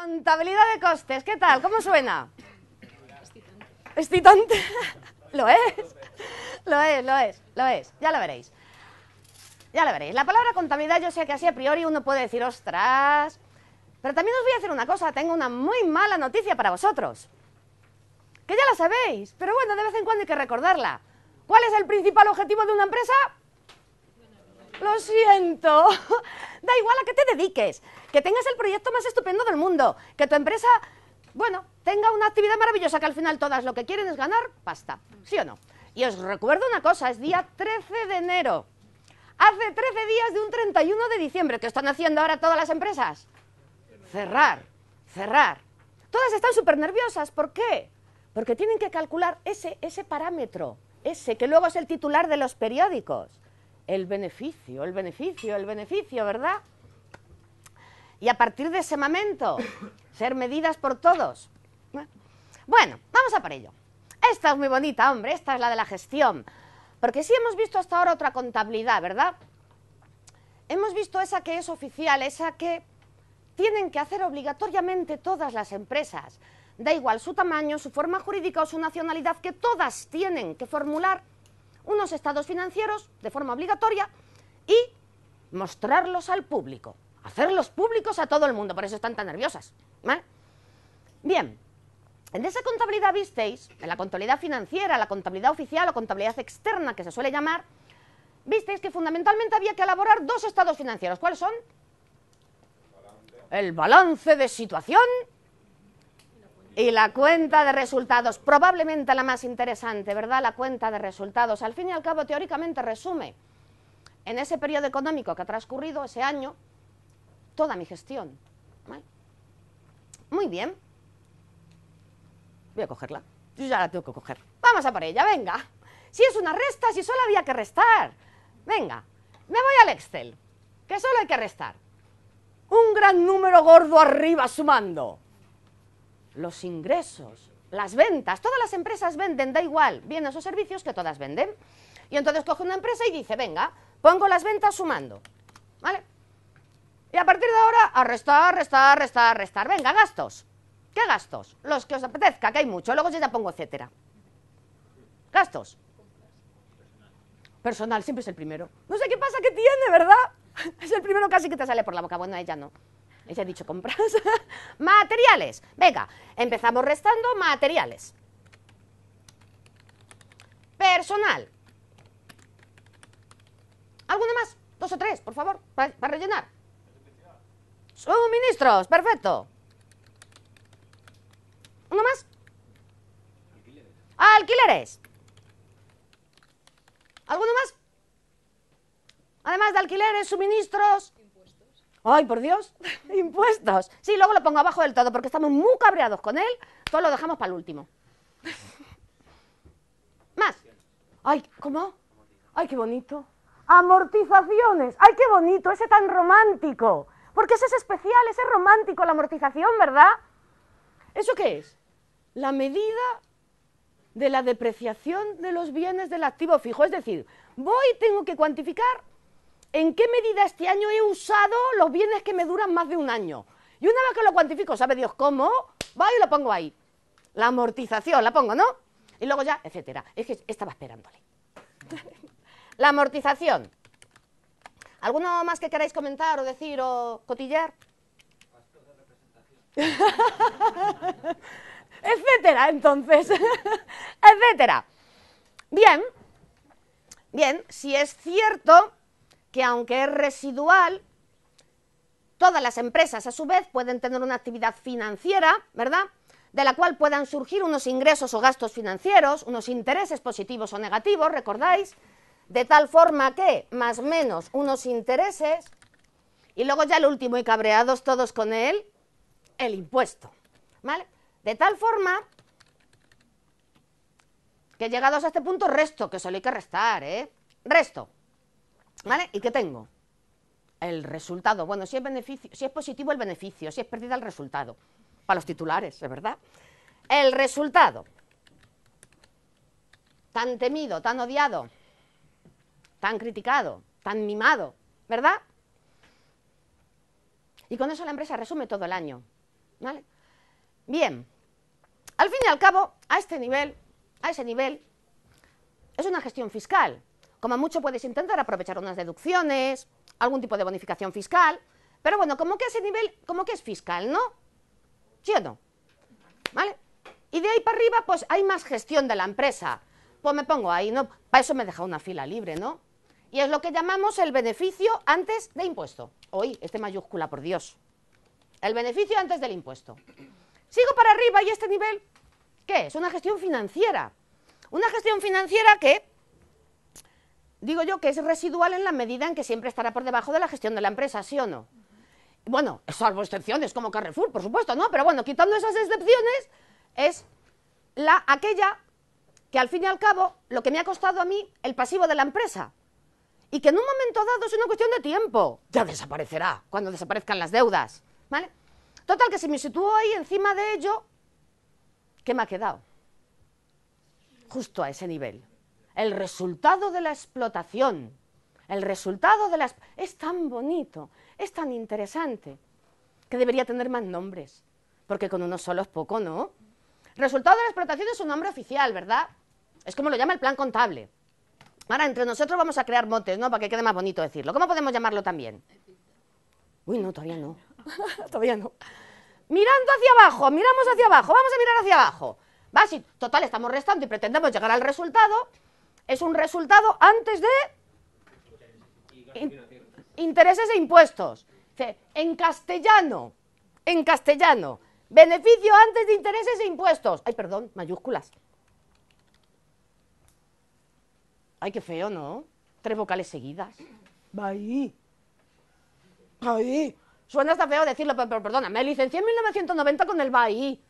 Contabilidad de costes, ¿qué tal? ¿Cómo suena? Excitante. ¿Lo es? Lo es, lo es, lo es. Ya lo veréis. Ya lo veréis. La palabra contabilidad yo sé que así a priori uno puede decir, ostras. Pero también os voy a hacer una cosa, tengo una muy mala noticia para vosotros. Que ya la sabéis, pero bueno, de vez en cuando hay que recordarla. ¿Cuál es el principal objetivo de una empresa? Lo siento. Da igual a qué te dediques, que tengas el proyecto más estupendo del mundo, que tu empresa, bueno, tenga una actividad maravillosa que al final todas lo que quieren es ganar pasta, ¿sí o no? Y os recuerdo una cosa, es día 13 de enero. Hace 13 días de un 31 de diciembre, ¿qué están haciendo ahora todas las empresas? Cerrar, cerrar. Todas están súper nerviosas, ¿por qué? Porque tienen que calcular ese, ese parámetro, ese que luego es el titular de los periódicos el beneficio, el beneficio, el beneficio, ¿verdad? Y a partir de ese momento, ser medidas por todos. Bueno, vamos a por ello. Esta es muy bonita, hombre, esta es la de la gestión. Porque sí hemos visto hasta ahora otra contabilidad, ¿verdad? Hemos visto esa que es oficial, esa que tienen que hacer obligatoriamente todas las empresas. Da igual su tamaño, su forma jurídica o su nacionalidad, que todas tienen que formular unos estados financieros de forma obligatoria y mostrarlos al público, hacerlos públicos a todo el mundo, por eso están tan nerviosas. ¿vale? Bien, en esa contabilidad visteis, en la contabilidad financiera, la contabilidad oficial o contabilidad externa que se suele llamar, visteis que fundamentalmente había que elaborar dos estados financieros. ¿Cuáles son? El balance de situación y la cuenta de resultados, probablemente la más interesante, ¿verdad? La cuenta de resultados. Al fin y al cabo, teóricamente resume en ese periodo económico que ha transcurrido, ese año, toda mi gestión. Muy bien. Voy a cogerla. Yo ya la tengo que coger. Vamos a por ella, venga. Si es una resta, si solo había que restar. Venga, me voy al Excel, que solo hay que restar. Un gran número gordo arriba sumando los ingresos, las ventas. Todas las empresas venden, da igual, bienes o servicios que todas venden. Y entonces coge una empresa y dice, venga, pongo las ventas sumando. ¿Vale? Y a partir de ahora, arrestar, restar, restar, restar, restar. Venga, gastos. ¿Qué gastos? Los que os apetezca, que hay mucho. Luego yo ya pongo etcétera. Gastos. Personal, siempre es el primero. No sé qué pasa que tiene, ¿verdad? Es el primero casi que te sale por la boca. Bueno, ella no. Ya he dicho compras. materiales. Venga, empezamos restando materiales. Personal. ¿alguno más? Dos o tres, por favor, para, para rellenar. Suministros, perfecto. ¿Uno más? Alquileres. Alquileres. ¿Alguno más? Además de alquileres, suministros, ¡Ay, por Dios! Impuestos. Sí, luego lo pongo abajo del todo porque estamos muy cabreados con él. Todo lo dejamos para el último. Más. ¡Ay, cómo! ¡Ay, qué bonito! Amortizaciones. ¡Ay, qué bonito! Ese tan romántico. Porque ese es especial, ese es romántico, la amortización, ¿verdad? ¿Eso qué es? La medida de la depreciación de los bienes del activo fijo. Es decir, voy y tengo que cuantificar en qué medida este año he usado los bienes que me duran más de un año. Y una vez que lo cuantifico, sabe Dios cómo, va y lo pongo ahí. La amortización, la pongo, ¿no? Y luego ya, etcétera. Es que estaba esperándole. la amortización. ¿Alguno más que queráis comentar o decir o cotillar? etcétera, entonces. etcétera. Bien. Bien, si es cierto que aunque es residual, todas las empresas a su vez pueden tener una actividad financiera, ¿verdad? De la cual puedan surgir unos ingresos o gastos financieros, unos intereses positivos o negativos, ¿recordáis? De tal forma que, más o menos, unos intereses, y luego ya el último y cabreados todos con él, el impuesto, ¿vale? De tal forma que llegados a este punto, resto, que solo hay que restar, ¿eh? Resto. ¿Vale? ¿Y qué tengo? El resultado. Bueno, si es, si es positivo el beneficio, si es pérdida el resultado. Para los titulares, es verdad. El resultado. Tan temido, tan odiado, tan criticado, tan mimado, ¿verdad? Y con eso la empresa resume todo el año. ¿vale? Bien, al fin y al cabo, a este nivel, a ese nivel, es una gestión fiscal. Como mucho puedes intentar aprovechar unas deducciones, algún tipo de bonificación fiscal, pero bueno, como que ese nivel, como que es fiscal, ¿no? ¿Sí o no? ¿Vale? Y de ahí para arriba, pues hay más gestión de la empresa. Pues me pongo ahí, ¿no? Para eso me deja una fila libre, ¿no? Y es lo que llamamos el beneficio antes de impuesto. Hoy, este mayúscula, por Dios. El beneficio antes del impuesto. Sigo para arriba y este nivel, ¿qué es? Una gestión financiera. Una gestión financiera que digo yo que es residual en la medida en que siempre estará por debajo de la gestión de la empresa, ¿sí o no? Bueno, salvo excepciones como Carrefour, por supuesto, ¿no? Pero bueno, quitando esas excepciones, es aquella que al fin y al cabo lo que me ha costado a mí el pasivo de la empresa. Y que en un momento dado es una cuestión de tiempo. Ya desaparecerá cuando desaparezcan las deudas. ¿Vale? Total, que si me sitúo ahí encima de ello, ¿qué me ha quedado? Justo a ese nivel el resultado de la explotación, el resultado de las... Es tan bonito, es tan interesante, que debería tener más nombres, porque con uno solo es poco, ¿no? Resultado de la explotación es un nombre oficial, ¿verdad? Es como lo llama el plan contable. Ahora, entre nosotros vamos a crear motes, ¿no? Para que quede más bonito decirlo. ¿Cómo podemos llamarlo también? Uy, no, todavía no. todavía no. Mirando hacia abajo, miramos hacia abajo, vamos a mirar hacia abajo. Va, si, total, estamos restando y pretendemos llegar al resultado, es un resultado antes de intereses e impuestos. En castellano, en castellano, beneficio antes de intereses e impuestos. Ay, perdón, mayúsculas. Ay, qué feo, ¿no? Tres vocales seguidas. Bahí. ahí. Suena hasta feo decirlo, pero, perdona, me licencié en 1990 con el Bahí.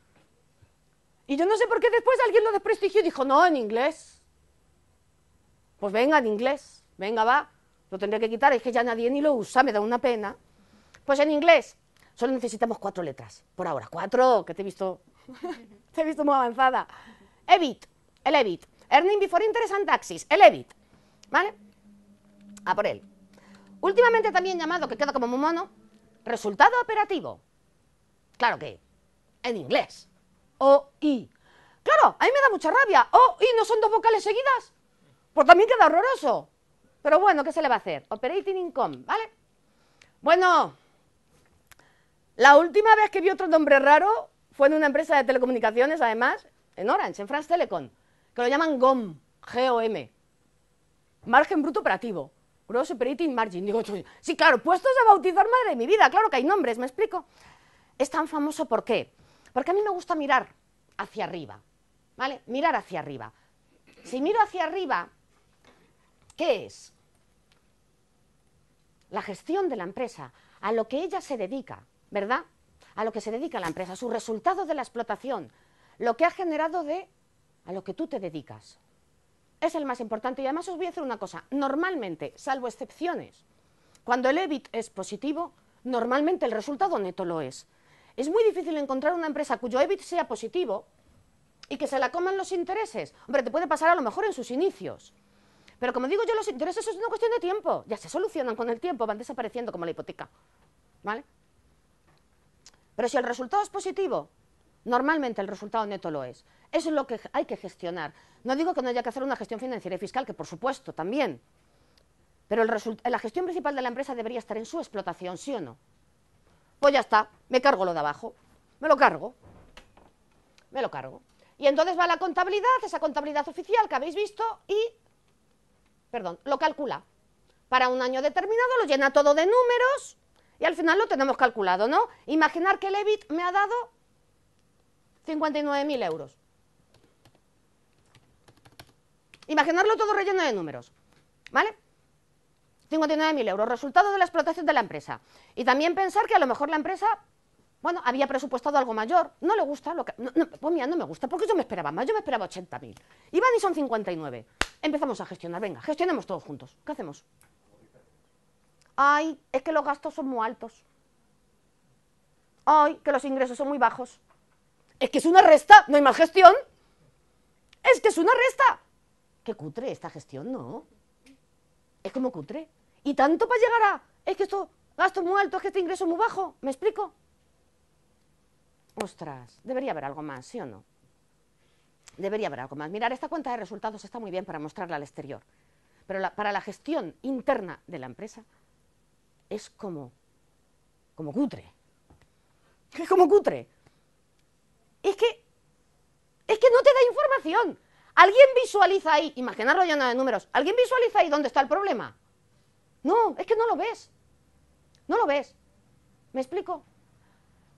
Y yo no sé por qué después alguien lo desprestigió y dijo, no, en inglés. Pues venga, en inglés, venga, va, lo tendré que quitar, es que ya nadie ni lo usa, me da una pena. Pues en inglés, solo necesitamos cuatro letras, por ahora, cuatro, que te he visto, te he visto muy avanzada. Evit, el EBIT, Earning Before Interest and Taxes, el EBIT, ¿vale? A por él. Últimamente también llamado, que queda como muy mono, resultado operativo. Claro que, en inglés, o-I. Claro, a mí me da mucha rabia, o-I no son dos vocales seguidas, pues también queda horroroso. Pero bueno, ¿qué se le va a hacer? Operating income, ¿vale? Bueno, la última vez que vi otro nombre raro fue en una empresa de telecomunicaciones, además, en Orange, en France Telecom, que lo llaman GOM, G-O-M. Margen bruto operativo. Gross operating margin. Digo, sí, claro, puestos a bautizar, madre de mi vida, claro que hay nombres, me explico. Es tan famoso por qué? Porque a mí me gusta mirar hacia arriba, ¿vale? Mirar hacia arriba. Si miro hacia arriba, ¿Qué es? La gestión de la empresa, a lo que ella se dedica, ¿verdad? A lo que se dedica la empresa, a su resultado de la explotación, lo que ha generado de a lo que tú te dedicas. Es el más importante y además os voy a decir una cosa, normalmente, salvo excepciones, cuando el EBIT es positivo, normalmente el resultado neto lo es. Es muy difícil encontrar una empresa cuyo EBIT sea positivo y que se la coman los intereses. Hombre, te puede pasar a lo mejor en sus inicios, pero como digo yo, los intereses es una cuestión de tiempo. Ya se solucionan con el tiempo, van desapareciendo como la hipoteca. ¿Vale? Pero si el resultado es positivo, normalmente el resultado neto lo es. Eso es lo que hay que gestionar. No digo que no haya que hacer una gestión financiera y fiscal, que por supuesto también. Pero la gestión principal de la empresa debería estar en su explotación, ¿sí o no? Pues ya está, me cargo lo de abajo. Me lo cargo. Me lo cargo. Y entonces va la contabilidad, esa contabilidad oficial que habéis visto, y perdón, lo calcula. Para un año determinado lo llena todo de números y al final lo tenemos calculado, ¿no? Imaginar que el EBIT me ha dado 59.000 euros. Imaginarlo todo relleno de números, ¿vale? 59.000 euros, resultado de la explotación de la empresa. Y también pensar que a lo mejor la empresa bueno, había presupuestado algo mayor, no le gusta, lo no, pues mira, no me gusta, porque yo me esperaba más, yo me esperaba 80.000. Iván y son 59. Empezamos a gestionar, venga, gestionemos todos juntos. ¿Qué hacemos? Ay, es que los gastos son muy altos. Ay, que los ingresos son muy bajos. Es que es una resta, no hay más gestión. Es que es una resta. Qué cutre esta gestión, ¿no? Es como cutre. Y tanto para llegar a, es que esto gasto muy alto, es que este ingreso muy bajo, ¿me explico? ostras, debería haber algo más, ¿sí o no? Debería haber algo más. Mirar, esta cuenta de resultados está muy bien para mostrarla al exterior, pero para la gestión interna de la empresa es como, como cutre. Es como cutre. Es que, es que no te da información. ¿Alguien visualiza ahí, imaginarlo lleno de números, ¿alguien visualiza ahí dónde está el problema? No, es que no lo ves. No lo ves. ¿Me explico?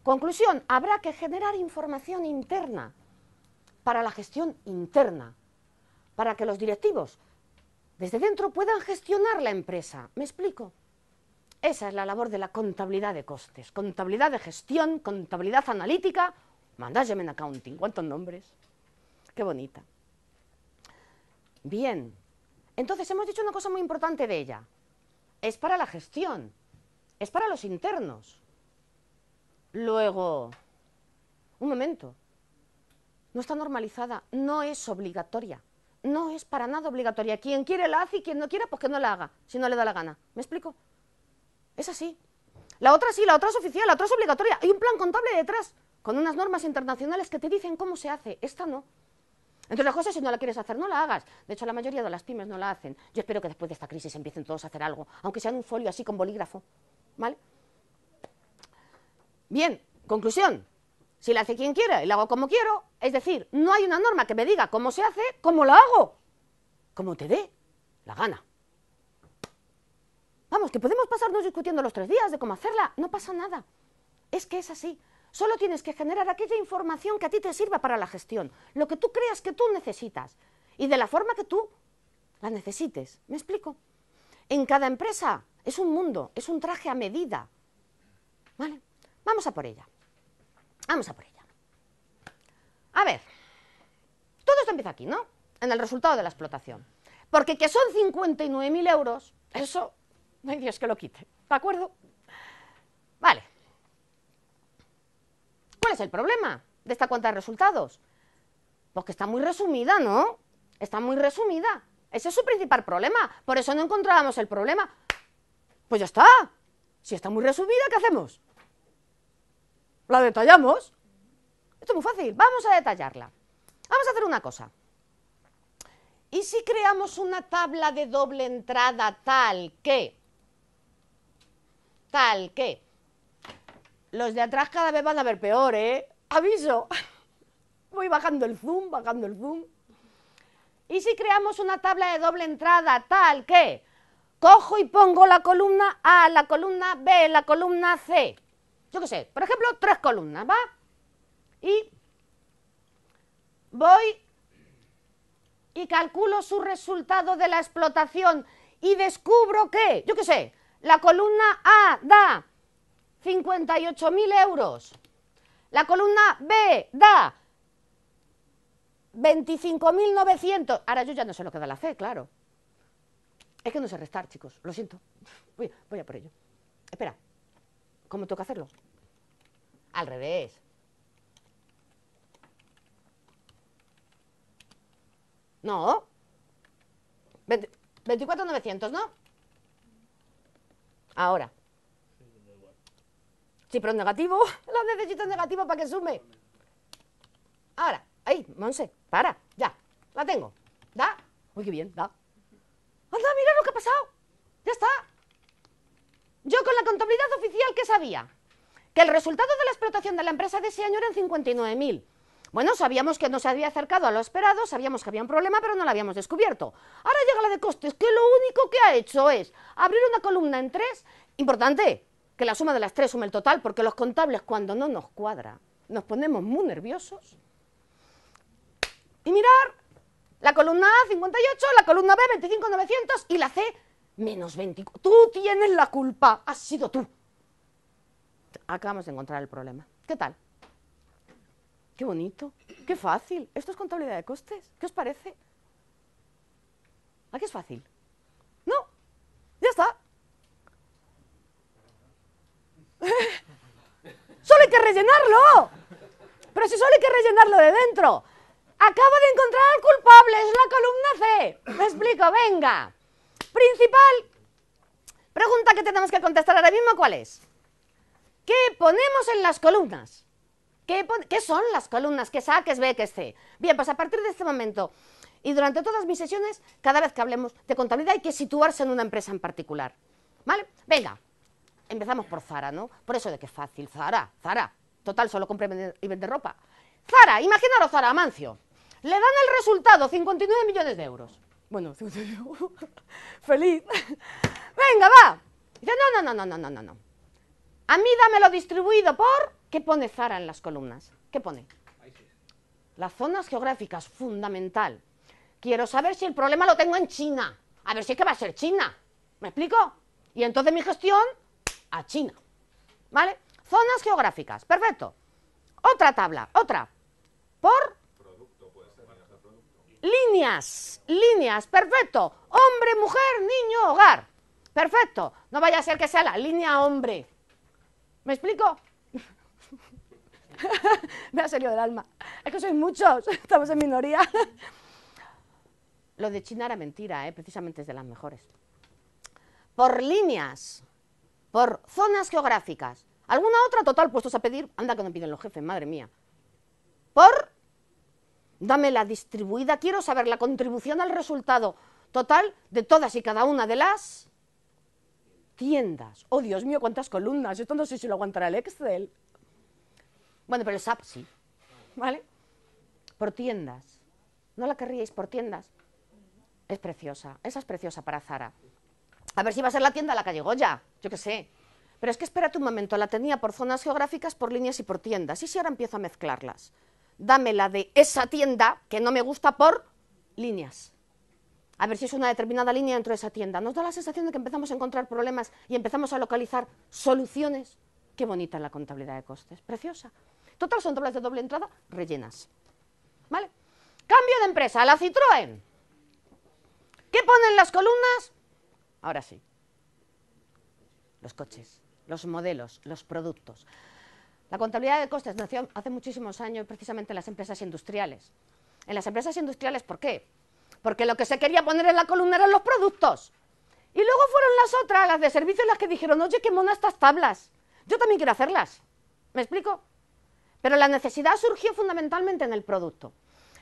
Conclusión, habrá que generar información interna para la gestión interna, para que los directivos desde dentro puedan gestionar la empresa. ¿Me explico? Esa es la labor de la contabilidad de costes, contabilidad de gestión, contabilidad analítica, management accounting, ¿cuántos nombres? Qué bonita. Bien, entonces hemos dicho una cosa muy importante de ella. Es para la gestión, es para los internos. Luego, un momento, no está normalizada, no es obligatoria, no es para nada obligatoria. Quien quiere la hace y quien no quiera, pues que no la haga, si no le da la gana. ¿Me explico? Es así. La otra sí, la otra es oficial, la otra es obligatoria. Hay un plan contable detrás, con unas normas internacionales que te dicen cómo se hace. Esta no. Entonces la cosa, si no la quieres hacer, no la hagas. De hecho, la mayoría de las pymes no la hacen. Yo espero que después de esta crisis empiecen todos a hacer algo, aunque sea en un folio así con bolígrafo. ¿Vale? Bien, conclusión. Si la hace quien quiera y la hago como quiero, es decir, no hay una norma que me diga cómo se hace, cómo la hago. Como te dé la gana. Vamos, que podemos pasarnos discutiendo los tres días de cómo hacerla, no pasa nada. Es que es así. Solo tienes que generar aquella información que a ti te sirva para la gestión, lo que tú creas que tú necesitas y de la forma que tú la necesites. ¿Me explico? En cada empresa es un mundo, es un traje a medida. ¿Vale? Vamos a por ella. Vamos a por ella. A ver, todo esto empieza aquí, ¿no? En el resultado de la explotación. Porque que son 59.000 euros, eso, no hay Dios que lo quite, ¿de acuerdo? Vale. ¿Cuál es el problema de esta cuenta de resultados? Porque pues está muy resumida, ¿no? Está muy resumida. Ese es su principal problema. Por eso no encontrábamos el problema. Pues ya está. Si está muy resumida, ¿qué hacemos? ¿La detallamos? Esto es muy fácil, vamos a detallarla. Vamos a hacer una cosa. ¿Y si creamos una tabla de doble entrada tal que, tal que, los de atrás cada vez van a ver peor, ¿eh? Aviso. Voy bajando el zoom, bajando el zoom. ¿Y si creamos una tabla de doble entrada tal que cojo y pongo la columna A, la columna B, la columna C? yo qué sé, por ejemplo, tres columnas, ¿va? Y voy y calculo su resultado de la explotación y descubro que, yo qué sé, la columna A da 58.000 euros, la columna B da 25.900, ahora yo ya no sé lo que da la C, claro. Es que no sé restar, chicos, lo siento. Voy, voy a por ello. Espera. ¿Cómo tengo que hacerlo? Al revés. No. 24.900, ¿no? Ahora. Sí, pero negativo. Lo necesito negativo para que sume. Ahora. Ahí, Monse. Para. Ya. La tengo. Da. Uy, qué bien. Da. Anda, mira lo que ha pasado. Ya está. Yo con la contabilidad oficial, que sabía? Que el resultado de la explotación de la empresa de ese año eran 59.000. Bueno, sabíamos que no se había acercado a lo esperado, sabíamos que había un problema, pero no lo habíamos descubierto. Ahora llega la de costes, que lo único que ha hecho es abrir una columna en tres. Importante, que la suma de las tres sume el total, porque los contables cuando no nos cuadra nos ponemos muy nerviosos. Y mirar la columna A 58, la columna B 25900 y la C Menos 24. Tú tienes la culpa, has sido tú. Acabamos de encontrar el problema. ¿Qué tal? Qué bonito, qué fácil. Esto es contabilidad de costes. ¿Qué os parece? Aquí es fácil. No, ya está. solo hay que rellenarlo. Pero si solo hay que rellenarlo de dentro. Acabo de encontrar al culpable, es la columna C. Me explico, venga principal pregunta que tenemos que contestar ahora mismo, ¿cuál es? ¿Qué ponemos en las columnas? ¿Qué, son las columnas? ¿Qué es A, qué es B, qué es C? Bien, pues a partir de este momento y durante todas mis sesiones, cada vez que hablemos de contabilidad hay que situarse en una empresa en particular. ¿Vale? Venga, empezamos por Zara, ¿no? Por eso de que fácil. Zara, Zara. Total, solo compra y vende ropa. Zara, imaginaros Zara, Amancio. Le dan el resultado, 59 millones de euros. Bueno, feliz. Venga, va. Dice, no, no, no, no, no, no, no. A mí dámelo distribuido por... ¿Qué pone Zara en las columnas? ¿Qué pone? Las zonas geográficas, fundamental. Quiero saber si el problema lo tengo en China. A ver si es que va a ser China. ¿Me explico? Y entonces mi gestión a China. ¿Vale? Zonas geográficas, perfecto. Otra tabla, otra. Por líneas, líneas, perfecto. Hombre, mujer, niño, hogar. Perfecto. No vaya a ser que sea la línea hombre. ¿Me explico? Me ha salido del alma. Es que sois muchos, estamos en minoría. Lo de China era mentira, ¿eh? precisamente es de las mejores. Por líneas, por zonas geográficas. ¿Alguna otra? Total, puestos a pedir. Anda que no piden los jefes, madre mía. Por dame la distribuida, quiero saber la contribución al resultado total de todas y cada una de las tiendas. Oh, Dios mío, cuántas columnas. Esto no sé si lo aguantará el Excel. Bueno, pero el SAP sí. ¿Vale? Por tiendas. ¿No la querríais por tiendas? Es preciosa. Esa es preciosa para Zara. A ver si va a ser la tienda de la calle Goya. Yo qué sé. Pero es que espérate un momento. La tenía por zonas geográficas, por líneas y por tiendas. ¿Y si ahora empiezo a mezclarlas? dame la de esa tienda que no me gusta por líneas. A ver si es una determinada línea dentro de esa tienda. Nos da la sensación de que empezamos a encontrar problemas y empezamos a localizar soluciones. Qué bonita la contabilidad de costes, preciosa. Total son tablas de doble entrada rellenas. ¿Vale? Cambio de empresa, la Citroën. ¿Qué ponen las columnas? Ahora sí. Los coches, los modelos, los productos. La contabilidad de costes nació hace muchísimos años precisamente en las empresas industriales. En las empresas industriales, ¿por qué? Porque lo que se quería poner en la columna eran los productos. Y luego fueron las otras, las de servicios, las que dijeron, oye, qué mona estas tablas. Yo también quiero hacerlas. ¿Me explico? Pero la necesidad surgió fundamentalmente en el producto.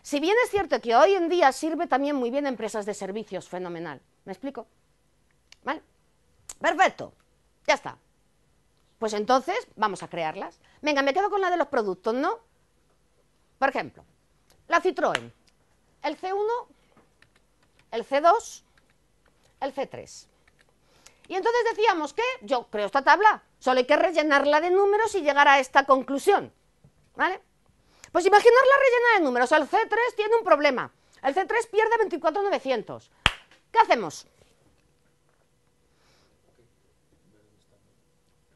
Si bien es cierto que hoy en día sirve también muy bien a empresas de servicios, fenomenal. ¿Me explico? ¿Vale? Perfecto. Ya está. Pues entonces vamos a crearlas. Venga, me quedo con la de los productos, ¿no? Por ejemplo, la Citroën, el C1, el C2, el C3. Y entonces decíamos que yo creo esta tabla, solo hay que rellenarla de números y llegar a esta conclusión. ¿Vale? Pues imaginarla rellena de números. El C3 tiene un problema. El C3 pierde 24,900. ¿Qué hacemos?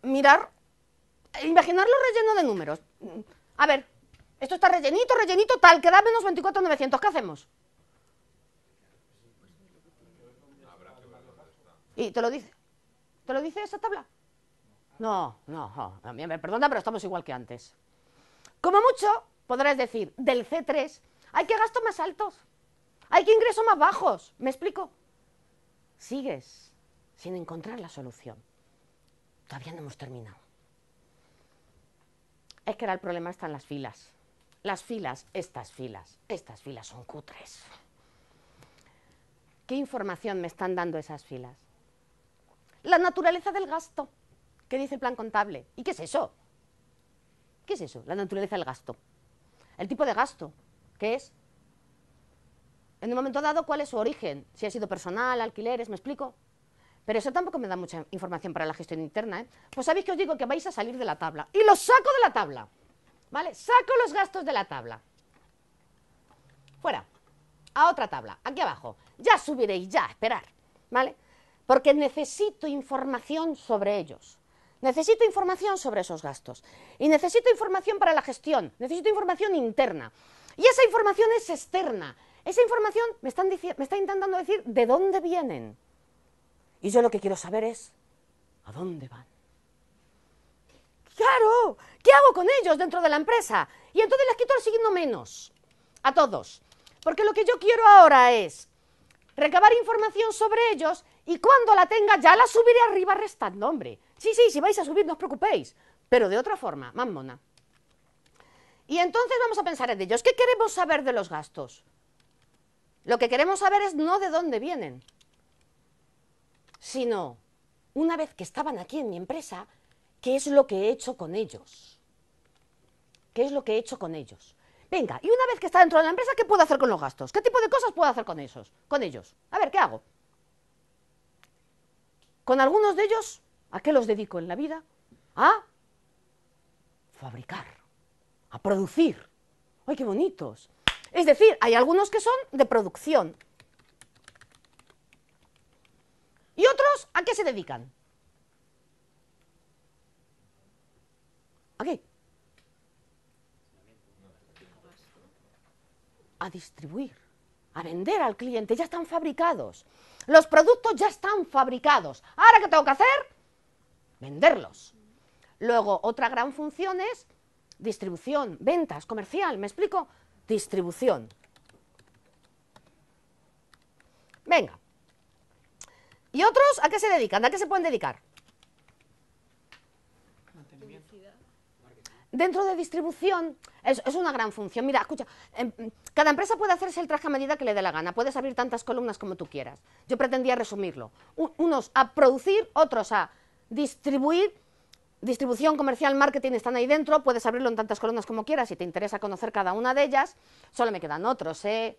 mirar, imaginarlo relleno de números. A ver, esto está rellenito, rellenito, tal, que da menos 24,900. ¿Qué hacemos? ¿Y te lo dice? ¿Te lo dice esa tabla? No, no, no me perdona, pero estamos igual que antes. Como mucho, podrás decir, del C3 hay que gastos más altos, hay que ingresos más bajos. ¿Me explico? Sigues sin encontrar la solución. Todavía no hemos terminado. Es que ahora el problema está en las filas. Las filas, estas filas, estas filas son cutres. ¿Qué información me están dando esas filas? La naturaleza del gasto, ¿qué dice el plan contable. ¿Y qué es eso? ¿Qué es eso? La naturaleza del gasto. El tipo de gasto, ¿qué es en un momento dado cuál es su origen, si ha sido personal, alquileres, ¿me explico? Pero eso tampoco me da mucha información para la gestión interna. ¿eh? Pues sabéis que os digo que vais a salir de la tabla. Y los saco de la tabla. ¿Vale? Saco los gastos de la tabla. Fuera. A otra tabla. Aquí abajo. Ya subiréis, ya, esperar. ¿Vale? Porque necesito información sobre ellos. Necesito información sobre esos gastos. Y necesito información para la gestión. Necesito información interna. Y esa información es externa. Esa información me, están me está intentando decir de dónde vienen. Y yo lo que quiero saber es, ¿a dónde van? Claro, ¿qué hago con ellos dentro de la empresa? Y entonces les quito el signo menos, a todos. Porque lo que yo quiero ahora es recabar información sobre ellos y cuando la tenga ya la subiré arriba restando, hombre. Sí, sí, si vais a subir no os preocupéis, pero de otra forma, más mona. Y entonces vamos a pensar en ellos. ¿Qué queremos saber de los gastos? Lo que queremos saber es no de dónde vienen sino una vez que estaban aquí en mi empresa, ¿qué es lo que he hecho con ellos? ¿Qué es lo que he hecho con ellos? Venga, y una vez que está dentro de la empresa, ¿qué puedo hacer con los gastos? ¿Qué tipo de cosas puedo hacer con con ellos? A ver, ¿qué hago? Con algunos de ellos, ¿a qué los dedico en la vida? A fabricar, a producir. ¡Ay, qué bonitos! Es decir, hay algunos que son de producción, ¿Y otros a qué se dedican? ¿A qué? A distribuir, a vender al cliente. Ya están fabricados. Los productos ya están fabricados. Ahora, ¿qué tengo que hacer? Venderlos. Luego, otra gran función es distribución, ventas, comercial. ¿Me explico? Distribución. Venga, ¿Y otros a qué se dedican? ¿A qué se pueden dedicar? Dentro de distribución es, una gran función. Mira, escucha, em, cada empresa puede hacerse el traje a medida que le dé la gana. Puedes abrir tantas columnas como tú quieras. Yo pretendía resumirlo. unos a producir, otros a distribuir. Distribución, comercial, marketing están ahí dentro. Puedes abrirlo en tantas columnas como quieras. Si te interesa conocer cada una de ellas, solo me quedan otros, ¿eh?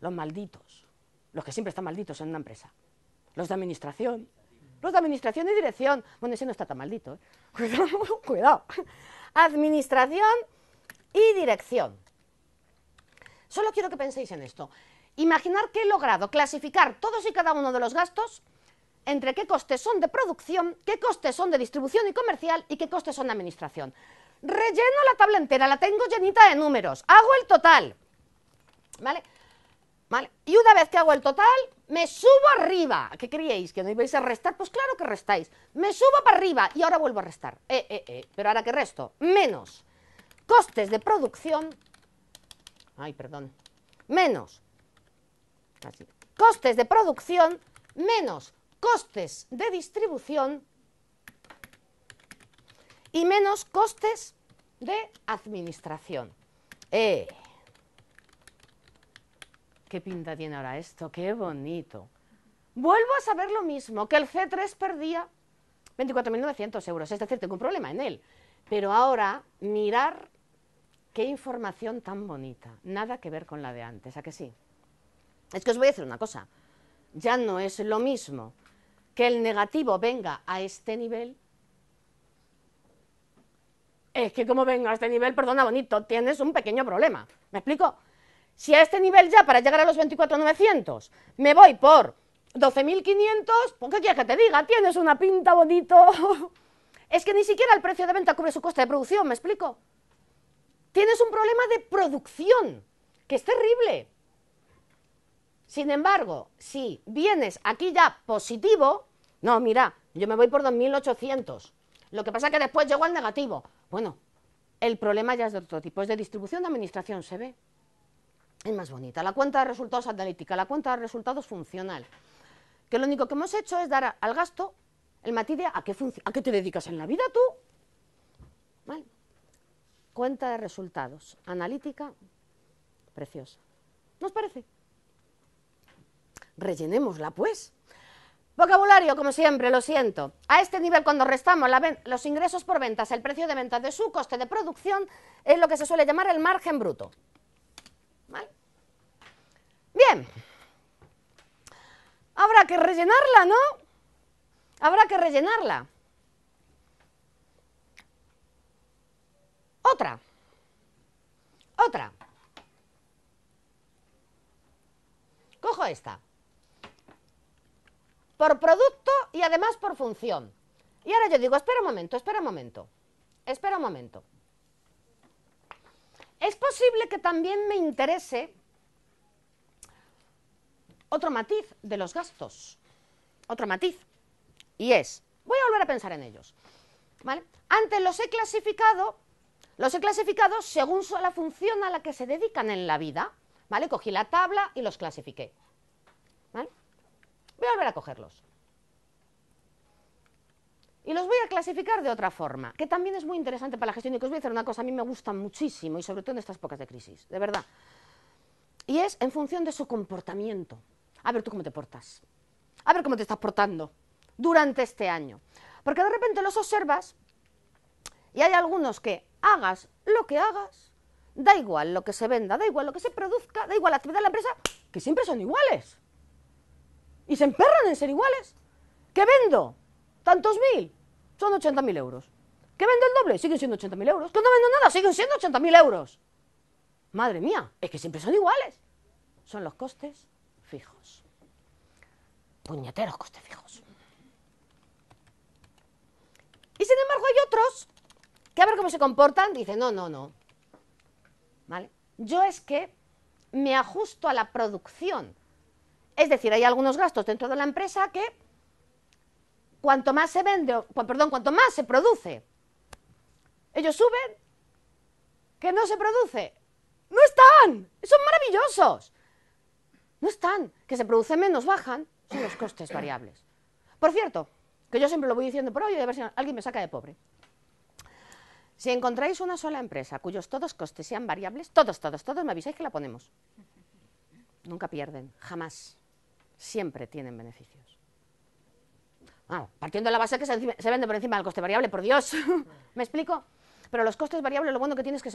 Los malditos. Los que siempre están malditos en una empresa los de administración, los de administración y dirección. Bueno, ese no está tan maldito, ¿eh? cuidado, cuidado. Administración y dirección. Solo quiero que penséis en esto. Imaginar que he logrado clasificar todos y cada uno de los gastos entre qué costes son de producción, qué costes son de distribución y comercial y qué costes son de administración. Relleno la tabla entera, la tengo llenita de números, hago el total. ¿Vale? ¿Vale? Y una vez que hago el total, me subo arriba. ¿Qué creíais? ¿Que no ibais a restar? Pues claro que restáis. Me subo para arriba y ahora vuelvo a restar. Eh, eh, eh. Pero ahora que resto, menos costes de producción. Ay, perdón. Menos. Costes de producción menos costes de distribución y menos costes de administración. Eh. ¿Qué pinta tiene ahora esto? ¡Qué bonito! Vuelvo a saber lo mismo, que el C3 perdía 24.900 euros. Es decir, tengo un problema en él. Pero ahora, mirar qué información tan bonita. Nada que ver con la de antes, ¿a que sí? Es que os voy a decir una cosa. Ya no es lo mismo que el negativo venga a este nivel. Es que como venga a este nivel, perdona bonito, tienes un pequeño problema. ¿Me explico? Si a este nivel ya, para llegar a los 24.900, me voy por 12.500, ¿por pues, qué quieres que te diga? Tienes una pinta bonito. es que ni siquiera el precio de venta cubre su coste de producción, ¿me explico? Tienes un problema de producción, que es terrible. Sin embargo, si vienes aquí ya positivo, no, mira, yo me voy por 2.800. Lo que pasa es que después llego al negativo. Bueno, el problema ya es de otro tipo, es de distribución de administración, se ve es más bonita. La cuenta de resultados analítica, la cuenta de resultados funcional, que lo único que hemos hecho es dar al gasto el matiz de a qué, te dedicas en la vida tú. ¿Vale? Cuenta de resultados analítica, preciosa. ¿Nos parece? Rellenémosla, pues. Vocabulario, como siempre, lo siento. A este nivel, cuando restamos los ingresos por ventas, el precio de venta de su coste de producción, es lo que se suele llamar el margen bruto. Bien. Habrá que rellenarla, ¿no? Habrá que rellenarla. Otra. Otra. Cojo esta. Por producto y además por función. Y ahora yo digo, espera un momento, espera un momento. Espera un momento. Es posible que también me interese otro matiz de los gastos, otro matiz, y es, voy a volver a pensar en ellos, ¿vale? Antes los he clasificado, los he clasificado según la función a la que se dedican en la vida, ¿vale? Cogí la tabla y los clasifiqué, ¿vale? Voy a volver a cogerlos. Y los voy a clasificar de otra forma, que también es muy interesante para la gestión y que os voy a decir una cosa, a mí me gusta muchísimo y sobre todo en estas pocas de crisis, de verdad. Y es en función de su comportamiento a ver tú cómo te portas, a ver cómo te estás portando durante este año. Porque de repente los observas y hay algunos que hagas lo que hagas, da igual lo que se venda, da igual lo que se produzca, da igual la actividad de la empresa, que siempre son iguales. Y se emperran en ser iguales. ¿Qué vendo? Tantos mil. Son 80.000 euros. ¿Qué vendo el doble? Siguen siendo 80.000 euros. ¿Que no vendo nada? Siguen siendo 80.000 euros. Madre mía, es que siempre son iguales. Son los costes fijos. Puñeteros costes fijos. Y sin embargo hay otros que a ver cómo se comportan, dicen, no, no, no. ¿Vale? Yo es que me ajusto a la producción. Es decir, hay algunos gastos dentro de la empresa que cuanto más se vende, perdón, cuanto más se produce, ellos suben, que no se produce, no están, son maravillosos. No están, que se producen menos, bajan, son los costes variables. Por cierto, que yo siempre lo voy diciendo, pero y a ver si alguien me saca de pobre. Si encontráis una sola empresa cuyos todos costes sean variables, todos, todos, todos, me avisáis que la ponemos. Nunca pierden, jamás. Siempre tienen beneficios. Ah, partiendo de la base que se, vende por encima del coste variable, por Dios. ¿Me explico? Pero los costes variables, lo bueno que tienes es que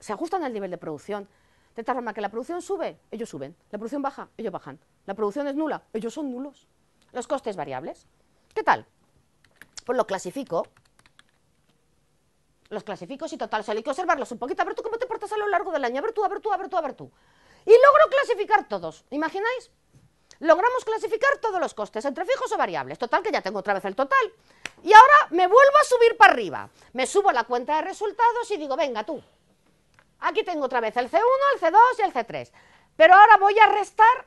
se ajustan al nivel de producción, de tal forma que la producción sube, ellos suben. La producción baja, ellos bajan. La producción es nula, ellos son nulos. Los costes variables. ¿Qué tal? Pues lo clasifico. Los clasifico, y total. O hay que observarlos un poquito. A ver tú cómo te portas a lo largo del año. A ver tú, a ver tú, a ver tú, a ver tú. Y logro clasificar todos. ¿Imagináis? Logramos clasificar todos los costes, entre fijos o variables. Total, que ya tengo otra vez el total. Y ahora me vuelvo a subir para arriba. Me subo a la cuenta de resultados y digo, venga tú, Aquí tengo otra vez el C1, el C2 y el C3. Pero ahora voy a restar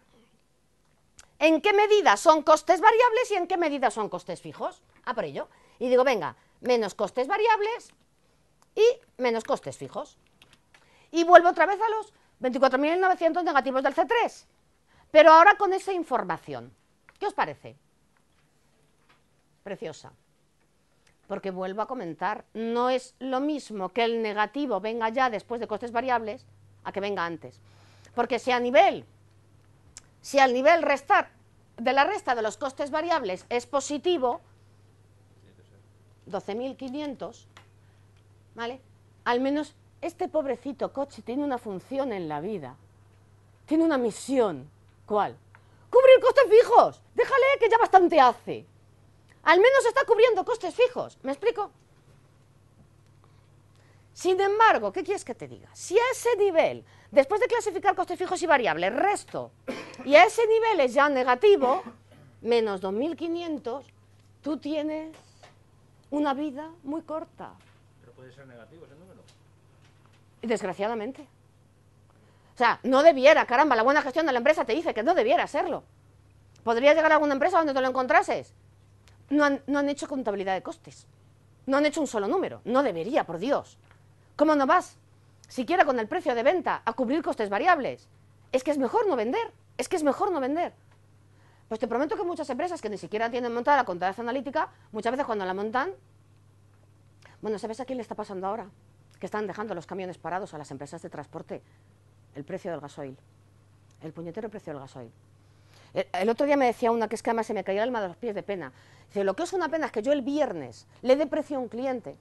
en qué medida son costes variables y en qué medida son costes fijos. A ah, por ello. Y digo, venga, menos costes variables y menos costes fijos. Y vuelvo otra vez a los 24.900 negativos del C3. Pero ahora con esa información. ¿Qué os parece? Preciosa porque vuelvo a comentar, no es lo mismo que el negativo venga ya después de costes variables a que venga antes. Porque si a nivel, si al nivel restar de la resta de los costes variables es positivo, 12.500, ¿vale? Al menos este pobrecito coche tiene una función en la vida, tiene una misión, ¿cuál? Cubrir costes fijos, déjale que ya bastante hace al menos está cubriendo costes fijos. ¿Me explico? Sin embargo, ¿qué quieres que te diga? Si a ese nivel, después de clasificar costes fijos y variables, resto, y a ese nivel es ya negativo, menos 2.500, tú tienes una vida muy corta. Pero puede ser negativo ese número. Desgraciadamente. O sea, no debiera, caramba, la buena gestión de la empresa te dice que no debiera serlo. Podría llegar a alguna empresa donde te lo encontrases no han, hecho contabilidad de costes. No han hecho un solo número. No debería, por Dios. ¿Cómo no vas? Siquiera con el precio de venta a cubrir costes variables. Es que es mejor no vender. Es que es mejor no vender. Pues te prometo que muchas empresas que ni siquiera tienen montada la contabilidad analítica, muchas veces cuando la montan, bueno, ¿sabes a quién le está pasando ahora? Que están dejando los camiones parados a las empresas de transporte. El precio del gasoil. El puñetero precio del gasoil. Eh, el, otro día me decía una que es que además se me caía el alma de los pies de pena. Dice, lo que es una pena es que yo el viernes le dé precio a un cliente,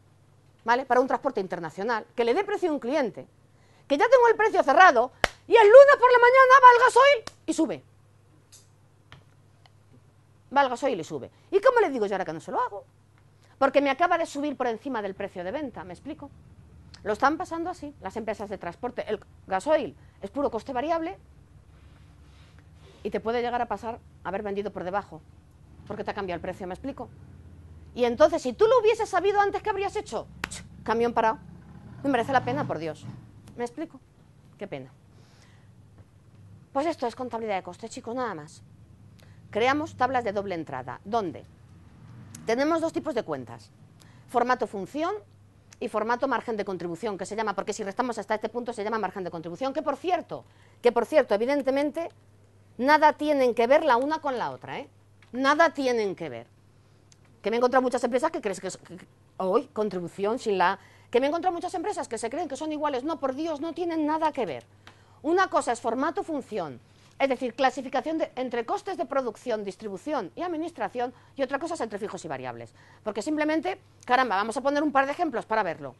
¿vale? Para un transporte internacional, que le dé precio a un cliente, que ya tengo el precio cerrado y el lunes por la mañana va el gasoil y sube. Va el gasoil y sube. ¿Y cómo le digo yo ahora que no se lo hago? Porque me acaba de subir por encima del precio de venta, ¿me explico? Lo están pasando así las empresas de transporte. El gasoil es puro coste variable, y te puede llegar a pasar haber vendido por debajo, porque te ha cambiado el precio, ¿me explico? Y entonces, si tú lo hubieses sabido antes, ¿qué habrías hecho? Camión parado. Me merece la pena, por Dios. ¿Me explico? Qué pena. Pues esto es contabilidad de costes, chicos, nada más. Creamos tablas de doble entrada. ¿Dónde? Tenemos dos tipos de cuentas. Formato función y formato margen de contribución, que se llama, porque si restamos hasta este punto se llama margen de contribución, que por cierto, que por cierto, evidentemente Nada tienen que ver la una con la otra, ¿eh? Nada tienen que ver. Que me he encontrado muchas empresas que crees que hoy contribución sin la que me he encontrado muchas empresas que se creen que son iguales. No, por Dios, no tienen nada que ver. Una cosa es formato-función, es decir, clasificación entre costes de producción, distribución y administración, y otra cosa es entre fijos y variables. Porque simplemente, caramba, vamos a poner un par de ejemplos para verlo.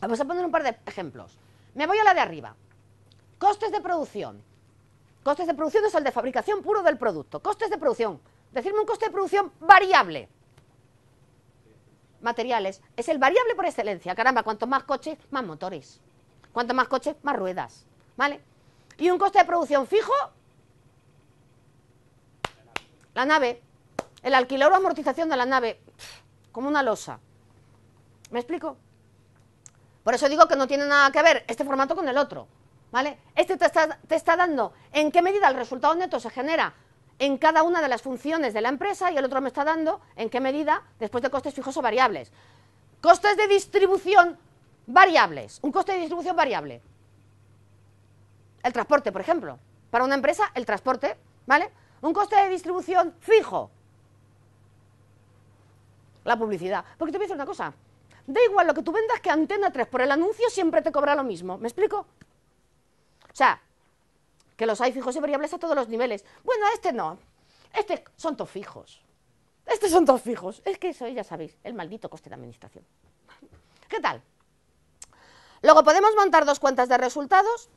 Vamos a poner un par de ejemplos. Me voy a la de arriba. Costes de producción. Costes de producción es el de fabricación puro del producto. Costes de producción. Decirme un coste de producción variable. Materiales. Es el variable por excelencia. Caramba, cuanto más coches, más motores. Cuanto más coches, más ruedas. ¿Vale? Y un coste de producción fijo. La nave. El alquiler o amortización de la nave. Como una losa. ¿Me explico? Por eso digo que no tiene nada que ver este formato con el otro. ¿vale? Este te está, dando en qué medida el resultado neto se genera en cada una de las funciones de la empresa y el otro me está dando en qué medida después de costes fijos o variables. Costes de distribución variables, un coste de distribución variable. El transporte, por ejemplo. Para una empresa, el transporte, ¿vale? Un coste de distribución fijo. La publicidad. Porque te voy a decir una cosa. Da igual lo que tú vendas que Antena 3 por el anuncio siempre te cobra lo mismo. ¿Me explico? O sea, que los hay fijos y variables a todos los niveles. Bueno, este no. Este son todos fijos. Estos son todos fijos. Es que eso ya sabéis, el maldito coste de administración. ¿Qué tal? Luego podemos montar dos cuentas de resultados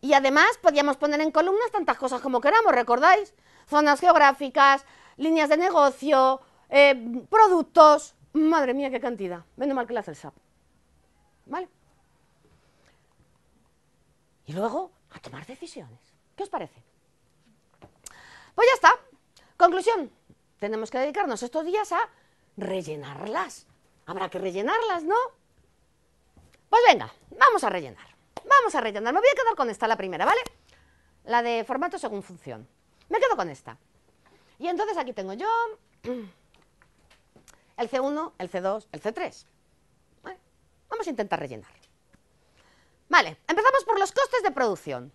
y además podíamos poner en columnas tantas cosas como queramos, ¿recordáis? Zonas geográficas, líneas de negocio, eh, productos. Madre mía, qué cantidad. Menos mal que la hace el SAP. ¿Vale? y luego a tomar decisiones. ¿Qué os parece? Pues ya está. Conclusión. Tenemos que dedicarnos estos días a rellenarlas. Habrá que rellenarlas, ¿no? Pues venga, vamos a rellenar. Vamos a rellenar. Me voy a quedar con esta, la primera, ¿vale? La de formato según función. Me quedo con esta. Y entonces aquí tengo yo el C1, el C2, el C3. Vamos a intentar rellenar. Vale, empezamos por los costes de producción.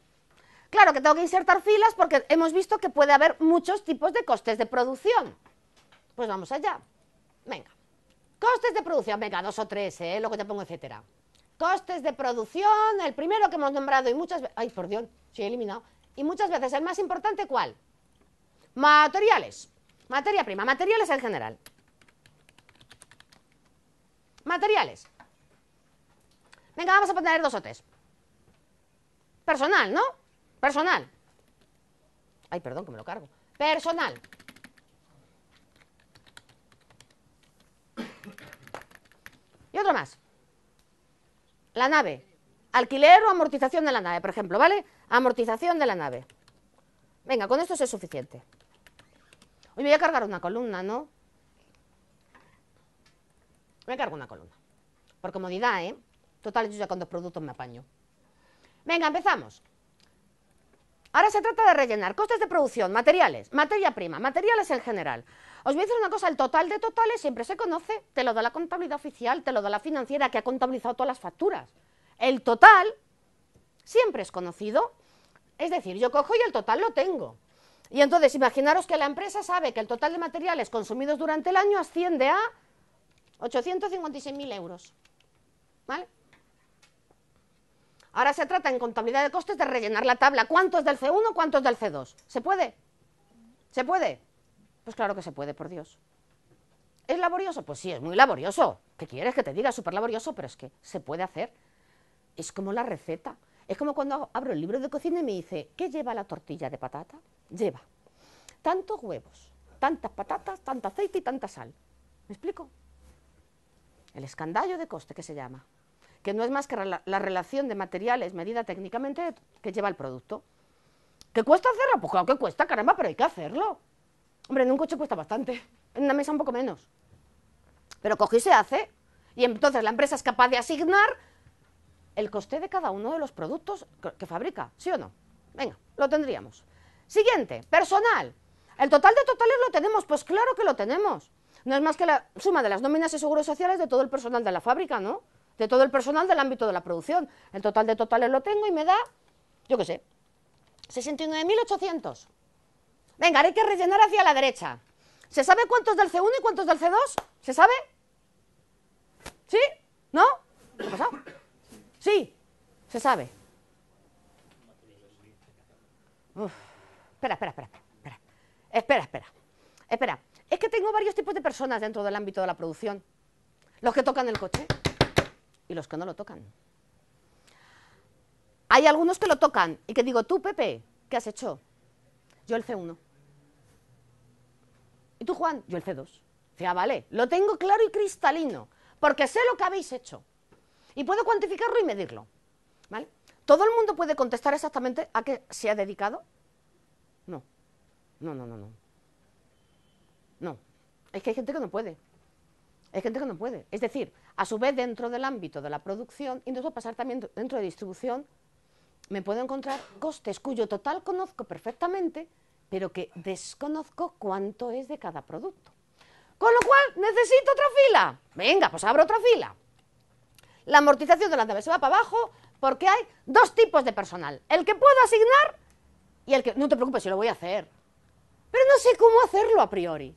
Claro que tengo que insertar filas porque hemos visto que puede haber muchos tipos de costes de producción. Pues vamos allá. Venga. Costes de producción, venga, dos o tres, ¿eh? lo que te pongo etcétera. Costes de producción, el primero que hemos nombrado y muchas veces... Ay, por Dios, he eliminado. Y muchas veces el más importante, ¿cuál? Materiales. Materia prima, materiales en general. Materiales. Venga, vamos a poner dos o tres. Personal, ¿no? Personal. Ay, perdón que me lo cargo. Personal. Y otro más. La nave. Alquiler o amortización de la nave, por ejemplo, ¿vale? Amortización de la nave. Venga, con esto es suficiente. Hoy voy a cargar una columna, ¿no? Voy a una columna. Por comodidad, ¿eh? Total, yo ya con dos productos me apaño. Venga, empezamos. Ahora se trata de rellenar costes de producción, materiales, materia prima, materiales en general. Os voy a decir una cosa, el total de totales siempre se conoce, te lo da la contabilidad oficial, te lo da la financiera que ha contabilizado todas las facturas. El total siempre es conocido, es decir, yo cojo y el total lo tengo. Y entonces imaginaros que la empresa sabe que el total de materiales consumidos durante el año asciende a 856.000 euros. ¿Vale? Ahora se trata en contabilidad de costes de rellenar la tabla. ¿Cuánto es del C1? ¿Cuánto es del C2? ¿Se puede? ¿Se puede? Pues claro que se puede, por Dios. ¿Es laborioso? Pues sí, es muy laborioso. ¿Qué quieres que te diga? Súper laborioso, pero es que se puede hacer. Es como la receta. Es como cuando abro el libro de cocina y me dice, ¿qué lleva la tortilla de patata? Lleva tantos huevos, tantas patatas, tanto aceite y tanta sal. ¿Me explico? El escandallo de coste que se llama que no es más que la relación de materiales medida técnicamente que lleva el producto. ¿Qué cuesta hacerlo? Pues claro que cuesta, caramba, pero hay que hacerlo. Hombre, en un coche cuesta bastante, en una mesa un poco menos. Pero cogí y se hace. Y entonces la empresa es capaz de asignar el coste de cada uno de los productos que fabrica, ¿sí o no? Venga, lo tendríamos. Siguiente, personal. El total de totales lo tenemos, pues claro que lo tenemos. No es más que la suma de las nóminas y seguros sociales de todo el personal de la fábrica, ¿no? de todo el personal del ámbito de la producción. El total de totales lo tengo y me da, yo qué sé, 69.800. Venga, ahora hay que rellenar hacia la derecha. ¿Se sabe cuántos del C1 y cuántos del C2? ¿Se sabe? ¿Sí? ¿No? ¿Qué ha pasado? Sí, se sabe. Espera, espera, espera, espera. Espera, espera. Espera. Es que tengo varios tipos de personas dentro del ámbito de la producción. Los que tocan el coche y los que no lo tocan. Hay algunos que lo tocan y que digo, tú, Pepe, ¿qué has hecho? Yo el C1. ¿Y tú, Juan? Yo el C2. Ya, vale, lo tengo claro y cristalino, porque sé lo que habéis hecho. Y puedo cuantificarlo y medirlo. ¿Vale? ¿Todo el mundo puede contestar exactamente a qué se ha dedicado? No. No, no, no, no. No. Es que hay gente que no puede. Hay gente que no puede. Es decir, a su vez dentro del ámbito de la producción, y a pasar también dentro de distribución, me puedo encontrar costes cuyo total conozco perfectamente, pero que desconozco cuánto es de cada producto. Con lo cual, necesito otra fila. Venga, pues abro otra fila. La amortización de la nave se va para abajo porque hay dos tipos de personal. El que puedo asignar y el que... No te preocupes, si lo voy a hacer. Pero no sé cómo hacerlo a priori.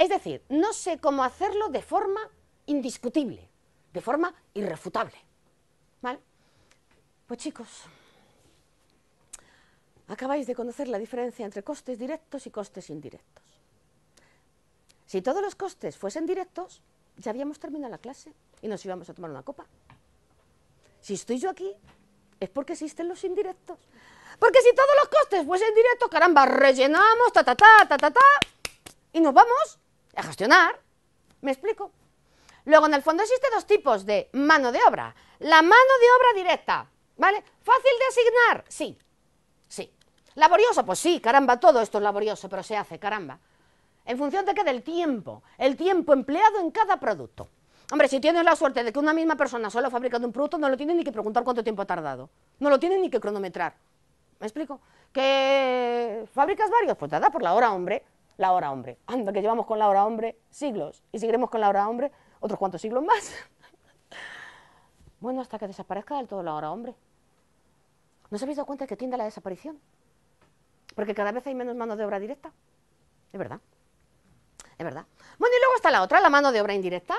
Es decir, no sé cómo hacerlo de forma indiscutible, de forma irrefutable. ¿Vale? Pues chicos, acabáis de conocer la diferencia entre costes directos y costes indirectos. Si todos los costes fuesen directos, ya habíamos terminado la clase y nos íbamos a tomar una copa. Si estoy yo aquí, es porque existen los indirectos. Porque si todos los costes fuesen directos, caramba, rellenamos, ta, ta, ta, ta, ta, ta, y nos vamos a gestionar. ¿Me explico? Luego, en el fondo existen dos tipos de mano de obra. La mano de obra directa, ¿vale? ¿Fácil de asignar? Sí, sí. ¿Laborioso? Pues sí, caramba, todo esto es laborioso, pero se hace, caramba. ¿En función de qué? Del tiempo, el tiempo empleado en cada producto. Hombre, si tienes la suerte de que una misma persona solo fabrica un producto, no lo tienes ni que preguntar cuánto tiempo ha tardado. No lo tienes ni que cronometrar. ¿Me explico? ¿Que fabricas varios? Pues te por la hora, hombre la hora hombre. Anda, que llevamos con la hora hombre siglos y seguiremos con la hora hombre otros cuantos siglos más. bueno, hasta que desaparezca del todo la hora hombre. ¿No se habéis dado cuenta que tiende a la desaparición? Porque cada vez hay menos mano de obra directa. Es verdad. Es verdad. Bueno, y luego está la otra, la mano de obra indirecta.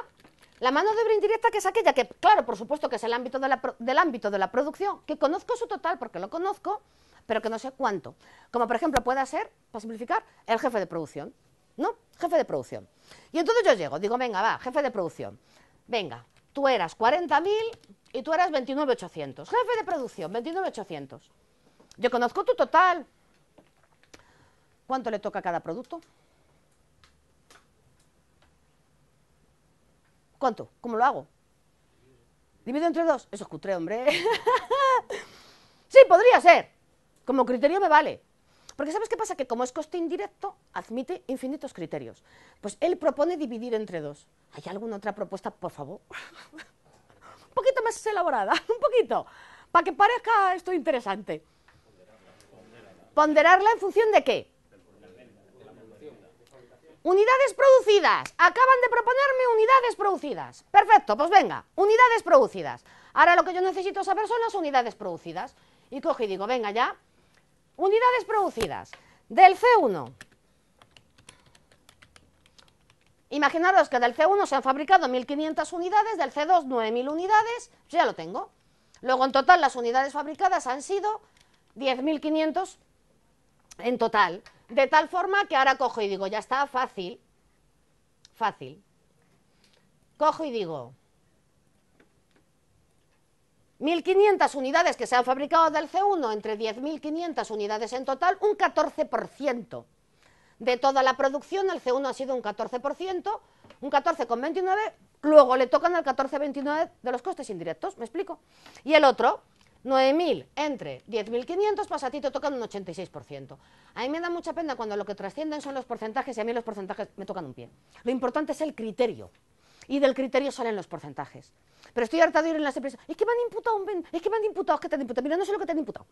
La mano de obra indirecta que es aquella que, claro, por supuesto que es el ámbito del ámbito de la producción, que conozco su total porque lo conozco, pero que no sé cuánto. Como por ejemplo pueda ser, para simplificar, el jefe de producción, ¿no? Jefe de producción. Y entonces yo llego, digo, venga, va, jefe de producción, venga, tú eras 40.000 y tú eras 29.800. Jefe de producción, 29.800. Yo conozco tu total. ¿Cuánto le toca a cada producto? ¿Cuánto? ¿Cómo lo hago? ¿Divido entre dos? Eso es cutre, hombre. sí, podría ser. Como criterio me vale. Porque ¿sabes qué pasa? Que como es coste indirecto, admite infinitos criterios. Pues él propone dividir entre dos. ¿Hay alguna otra propuesta, por favor? un poquito más elaborada, un poquito, para que parezca esto interesante. Ponderarla en función de qué? Unidades producidas. Acaban de proponerme unidades producidas. Perfecto, pues venga, unidades producidas. Ahora lo que yo necesito saber son las unidades producidas. Y coge y digo, venga ya, Unidades producidas del C1. Imaginaros que del C1 se han fabricado 1.500 unidades, del C2 9.000 unidades, ya lo tengo. Luego en total las unidades fabricadas han sido 10.500 en total. De tal forma que ahora cojo y digo, ya está, fácil, fácil. Cojo y digo, 1.500 unidades que se han fabricado del C1, entre 10.500 unidades en total, un 14%. De toda la producción, el C1 ha sido un 14%, un 14,29%, luego le tocan el 14,29% de los costes indirectos, ¿me explico? Y el otro, 9.000 entre 10.500, pues a ti te tocan un 86%. A mí me da mucha pena cuando lo que trascienden son los porcentajes y a mí los porcentajes me tocan un pie. Lo importante es el criterio y del criterio salen los porcentajes. Pero estoy harta de ir en las empresas, es que me han imputado, un es que me han imputado, es que te han imputado, mira, no sé lo que te han imputado.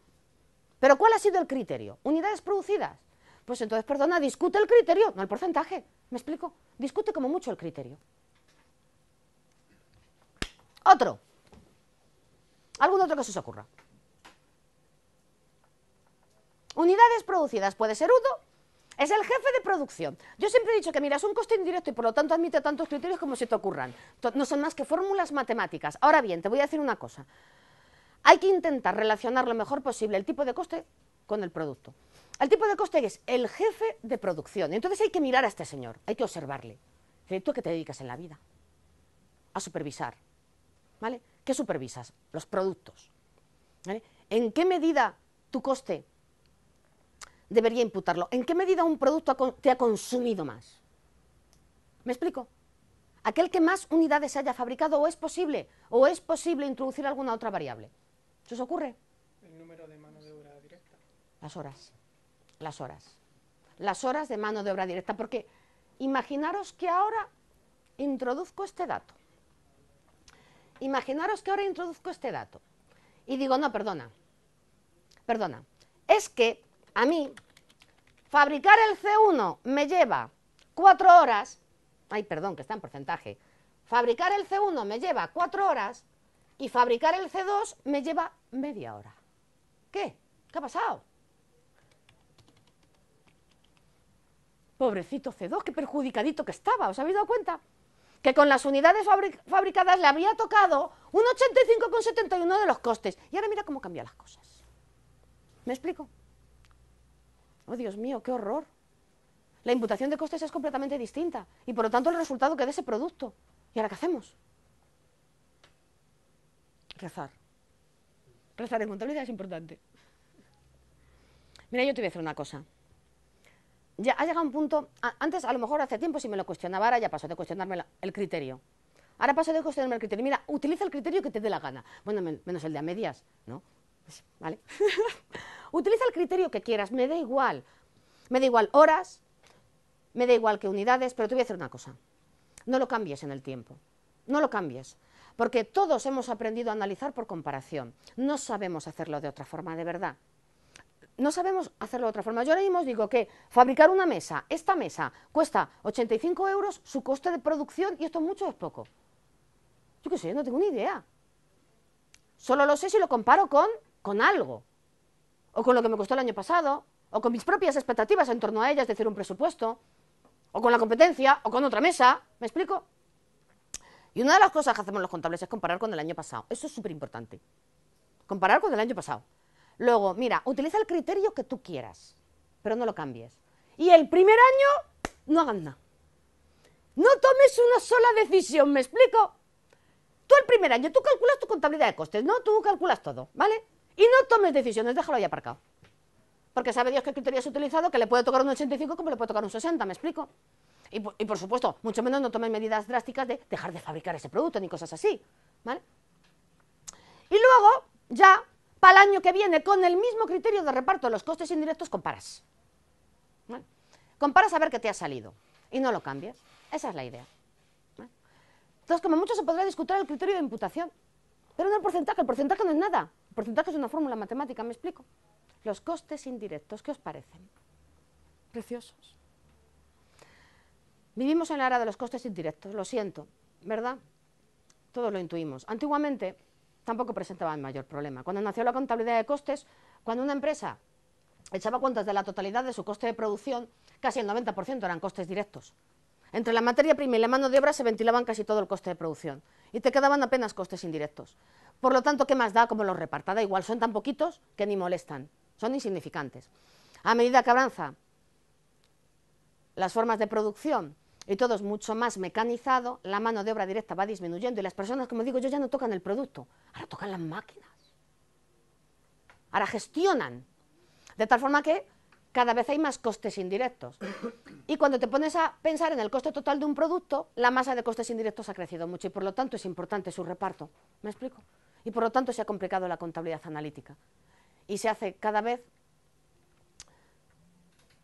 Pero ¿cuál ha sido el criterio? ¿Unidades producidas? Pues entonces, perdona, discute el criterio, no el porcentaje, ¿me explico? Discute como mucho el criterio. Otro. ¿Algún otro que se os ocurra? Unidades producidas puede ser uno es el jefe de producción. Yo siempre he dicho que, mira, es un coste indirecto y por lo tanto admite tantos criterios como se te ocurran. No son más que fórmulas matemáticas. Ahora bien, te voy a decir una cosa. Hay que intentar relacionar lo mejor posible el tipo de coste con el producto. El tipo de coste es el jefe de producción. Entonces hay que mirar a este señor, hay que observarle. ¿Tú que te dedicas en la vida? A supervisar. ¿Vale? ¿Qué supervisas? Los productos. ¿En qué medida tu coste debería imputarlo. ¿En qué medida un producto te ha consumido más? ¿Me explico? Aquel que más unidades haya fabricado o es posible, o es posible introducir alguna otra variable. ¿Se os ocurre? El número de mano de obra directa. Las horas. Las horas. Las horas de mano de obra directa. Porque imaginaros que ahora introduzco este dato. Imaginaros que ahora introduzco este dato. Y digo, no, perdona. Perdona. Es que a mí, fabricar el C1 me lleva cuatro horas, ay, perdón, que está en porcentaje, fabricar el C1 me lleva cuatro horas y fabricar el C2 me lleva media hora. ¿Qué? ¿Qué ha pasado? Pobrecito C2, qué perjudicadito que estaba, ¿os habéis dado cuenta? Que con las unidades fabricadas le había tocado un 85,71 de los costes. Y ahora mira cómo cambian las cosas. ¿Me explico? Oh, Dios mío, qué horror. La imputación de costes es completamente distinta y por lo tanto el resultado queda ese producto. ¿Y ahora qué hacemos? Rezar. Rezar en contabilidad es importante. Mira, yo te voy a hacer una cosa. Ya ha llegado un punto, antes a lo mejor hace tiempo si me lo cuestionaba, ahora ya paso de cuestionarme el criterio. Ahora paso de cuestionarme el criterio. Mira, utiliza el criterio que te dé la gana. Bueno, menos el de a medias, ¿no? Pues, ¿Vale? Utiliza el criterio que quieras, me da igual. Me da igual horas, me da igual que unidades, pero te voy a decir una cosa. No lo cambies en el tiempo. No lo cambies. Porque todos hemos aprendido a analizar por comparación. No sabemos hacerlo de otra forma, de verdad. No sabemos hacerlo de otra forma. Yo ahora mismo digo que fabricar una mesa, esta mesa, cuesta 85 euros su coste de producción y esto es mucho o es poco. Yo qué sé, no tengo ni idea. Solo lo sé si lo comparo con, con algo o con lo que me costó el año pasado, o con mis propias expectativas en torno a ellas de hacer un presupuesto, o con la competencia, o con otra mesa, ¿me explico? Y una de las cosas que hacemos los contables es comparar con el año pasado, eso es súper importante, comparar con el año pasado. Luego, mira, utiliza el criterio que tú quieras, pero no lo cambies. Y el primer año, no hagas nada. No tomes una sola decisión, ¿me explico? Tú el primer año, tú calculas tu contabilidad de costes, ¿no? Tú calculas todo, ¿vale? Y no tomes decisiones, déjalo ahí aparcado. Porque sabe Dios qué criterio has utilizado, que le puede tocar un 85 como le puede tocar un 60, ¿me explico? Y, por supuesto, mucho menos no tomes medidas drásticas de dejar de fabricar ese producto ni cosas así, Y luego, ya, para el año que viene, con el mismo criterio de reparto de los costes indirectos, comparas. Comparas a ver qué te ha salido y no lo cambias. Esa es la idea. Entonces, como mucho se podrá discutir el criterio de imputación, pero no el porcentaje, el porcentaje no es nada porcentaje es una fórmula matemática, me explico. Los costes indirectos, ¿qué os parecen? Preciosos. Vivimos en la era de los costes indirectos, lo siento, ¿verdad? Todos lo intuimos. Antiguamente tampoco presentaban mayor problema. Cuando nació la contabilidad de costes, cuando una empresa echaba cuentas de la totalidad de su coste de producción, casi el 90% eran costes directos. Entre la materia prima y la mano de obra se ventilaban casi todo el coste de producción y te quedaban apenas costes indirectos. Por lo tanto, ¿qué más da como los reparta? Da igual, son tan poquitos que ni molestan, son insignificantes. A medida que avanza las formas de producción y todo es mucho más mecanizado, la mano de obra directa va disminuyendo y las personas, como digo yo, ya no tocan el producto, ahora tocan las máquinas, ahora gestionan, de tal forma que cada vez hay más costes indirectos. Y cuando te pones a pensar en el coste total de un producto, la masa de costes indirectos ha crecido mucho y por lo tanto es importante su reparto. ¿Me explico? Y por lo tanto se ha complicado la contabilidad analítica. Y se hace cada vez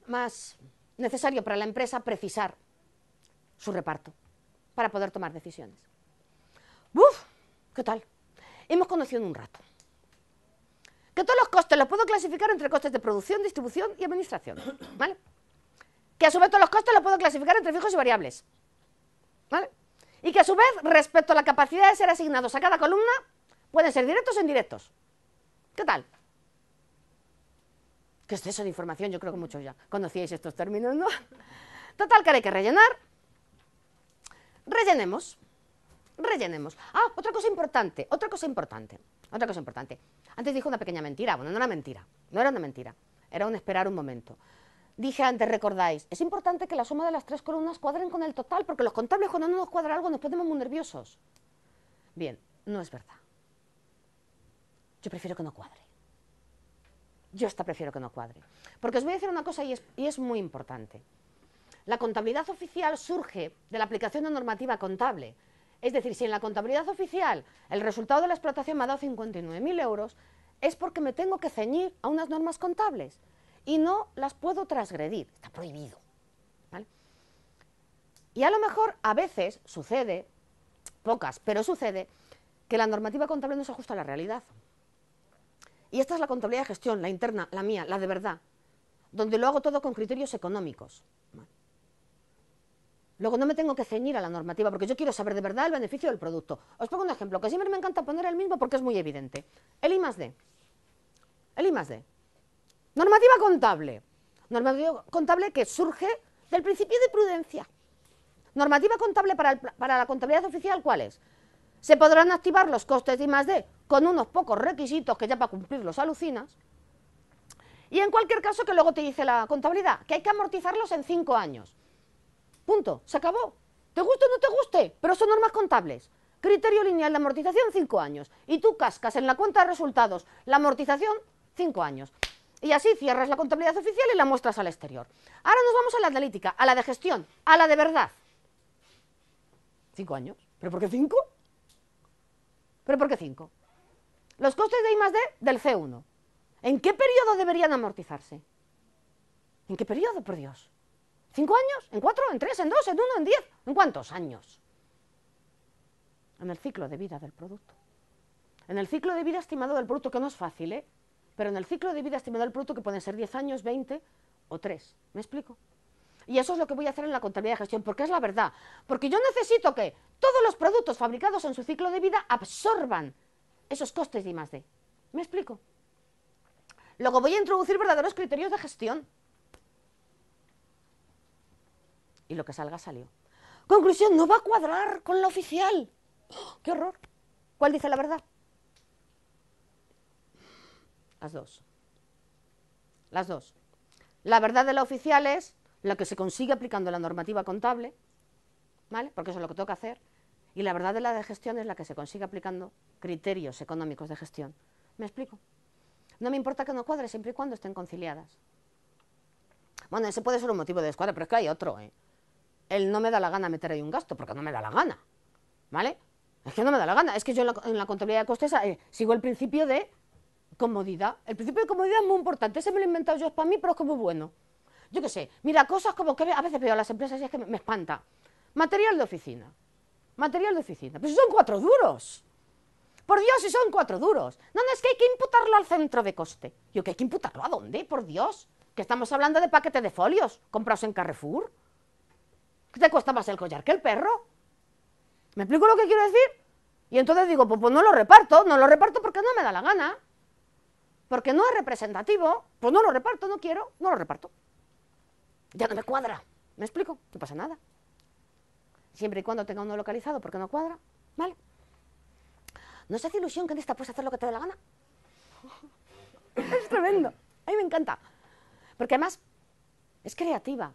más necesario para la empresa precisar su reparto para poder tomar decisiones. ¡Uf! ¿Qué tal? Hemos conocido en un rato que todos los costes los puedo clasificar entre costes de producción, distribución y administración. ¿Vale? que a su vez todos los costes los puedo clasificar entre fijos y variables. ¿Vale? Y que a su vez, respecto a la capacidad de ser asignados a cada columna, pueden ser directos o indirectos. ¿Qué tal? ¿Qué es de información? Yo creo que muchos ya conocíais estos términos, ¿no? Total, que hay que rellenar. Rellenemos. Rellenemos. Ah, otra cosa importante, otra cosa importante, otra cosa importante. Antes dijo una pequeña mentira, bueno, no era mentira, no era una mentira, era un esperar un momento dije antes, recordáis, es importante que la suma de las tres columnas cuadren con el total, porque los contables cuando no nos cuadra algo nos ponemos muy nerviosos. Bien, no es verdad. Yo prefiero que no cuadre. Yo hasta prefiero que no cuadre. Porque os voy a decir una cosa y es, muy importante. La contabilidad oficial surge de la aplicación de normativa contable. Es decir, si en la contabilidad oficial el resultado de la explotación me ha dado 59.000 euros, es porque me tengo que ceñir a unas normas contables y no las puedo transgredir, está prohibido. Y a lo mejor a veces sucede, pocas, pero sucede, que la normativa contable no se ajusta a la realidad. Y esta es la contabilidad de gestión, la interna, la mía, la de verdad, donde lo hago todo con criterios económicos. Luego no me tengo que ceñir a la normativa porque yo quiero saber de verdad el beneficio del producto. Os pongo un ejemplo que siempre me encanta poner el mismo porque es muy evidente. El I más D. El I más D. Normativa contable. Normativa contable que surge del principio de prudencia. Normativa contable para, para la contabilidad oficial, ¿cuál es? Se podrán activar los costes de I+.D. con unos pocos requisitos que ya para cumplirlos alucinas. Y en cualquier caso que luego te dice la contabilidad, que hay que amortizarlos en cinco años. Punto, se acabó. Te guste o no te guste, pero son normas contables. Criterio lineal de amortización, cinco años. Y tú cascas en la cuenta de resultados la amortización, cinco años y así cierras la contabilidad oficial y la muestras al exterior. Ahora nos vamos a la analítica, a la de gestión, a la de verdad. Cinco años. ¿Pero por qué cinco? ¿Pero por qué cinco? Los costes de I más D del C1. ¿En qué periodo deberían amortizarse? ¿En qué periodo, por Dios? ¿Cinco años? ¿En cuatro? ¿En tres? ¿En dos? ¿En uno? ¿En diez? ¿En cuántos años? En el ciclo de vida del producto. En el ciclo de vida estimado del producto, que no es fácil, ¿eh? pero en el ciclo de vida estimado del producto que pueden ser 10 años, 20 o 3. ¿Me explico? Y eso es lo que voy a hacer en la contabilidad de gestión, porque es la verdad. Porque yo necesito que todos los productos fabricados en su ciclo de vida absorban esos costes de I+.D. ¿Me explico? Luego voy a introducir verdaderos criterios de gestión. Y lo que salga salió. Conclusión, no va a cuadrar con la oficial. ¡Oh, ¡Qué horror! ¿Cuál dice la verdad? Las dos. Las dos. La verdad de la oficial es la que se consigue aplicando la normativa contable, ¿vale? Porque eso es lo que toca hacer. Y la verdad de la de gestión es la que se consigue aplicando criterios económicos de gestión. ¿Me explico? No me importa que no cuadre siempre y cuando estén conciliadas. Bueno, ese puede ser un motivo de descuadre, pero es que hay otro, ¿eh? Él no me da la gana meter ahí un gasto, porque no me da la gana, ¿vale? Es que no me da la gana. Es que yo en la, contabilidad de costes eh, sigo el principio de comodidad. El principio de comodidad es muy importante. Ese me lo he inventado yo, para mí, pero es que es muy bueno. Yo qué sé, mira, cosas como que a veces veo a las empresas y es que me, espanta. Material de oficina. Material de oficina. Pero si son cuatro duros. Por Dios, si son cuatro duros. No, no, es que hay que imputarlo al centro de coste. Yo, ¿que hay que imputarlo a dónde? Por Dios. Que estamos hablando de paquetes de folios comprados en Carrefour. ¿qué te cuesta más el collar que el perro. ¿Me explico lo que quiero decir? Y entonces digo, pues, pues no lo reparto, no lo reparto porque no me da la gana porque no es representativo, pues no lo reparto, no quiero, no lo reparto. Ya no me cuadra. ¿Me explico? No pasa nada. Siempre y cuando tenga uno localizado porque no cuadra, ¿vale? ¿No se hace ilusión que en esta puedes hacer lo que te dé la gana? es tremendo. A mí me encanta. Porque además es creativa.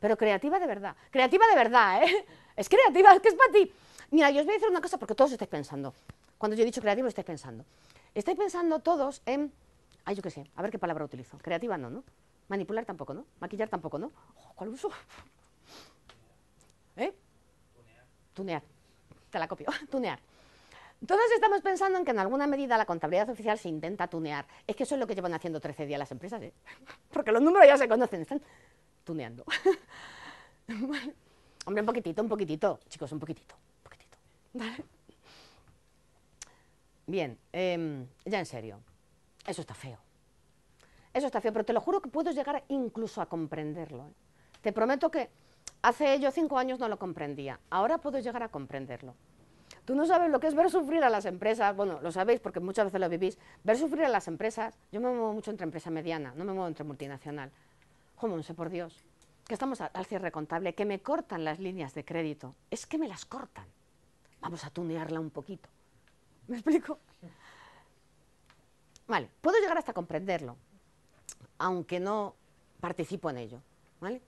Pero creativa de verdad. Creativa de verdad, ¿eh? Es creativa, es que es para ti. Mira, yo os voy a decir una cosa porque todos estáis pensando. Cuando yo he dicho creativo, estáis pensando. Estáis pensando todos en, ay, yo qué sé, a ver qué palabra utilizo. Creativa no, ¿no? Manipular tampoco, ¿no? Maquillar tampoco, ¿no? ¿Cuál uso? ¿Eh? Tunear. Tunear. Te la copio. Tunear. Todos estamos pensando en que en alguna medida la contabilidad oficial se intenta tunear. Es que eso es lo que llevan haciendo 13 días las empresas, ¿eh? Porque los números ya se conocen, están tuneando. Hombre, un poquitito, un poquitito, chicos, un poquitito, un poquitito. ¿Vale? Bien, em, ya en serio, eso está feo. Eso está feo, pero te lo juro que puedo llegar incluso a comprenderlo. ¿eh? Te prometo que hace yo cinco años no lo comprendía, ahora puedo llegar a comprenderlo. Tú no sabes lo que es ver sufrir a las empresas, bueno, lo sabéis porque muchas veces lo vivís, ver sufrir a las empresas, yo me muevo mucho entre empresa mediana, no me muevo entre multinacional. cómo sé por Dios, que estamos al cierre contable, que me cortan las líneas de crédito, es que me las cortan. Vamos a tunearla un poquito. ¿Me explico? Vale, puedo llegar hasta comprenderlo, aunque no participo en ello, ¿vale?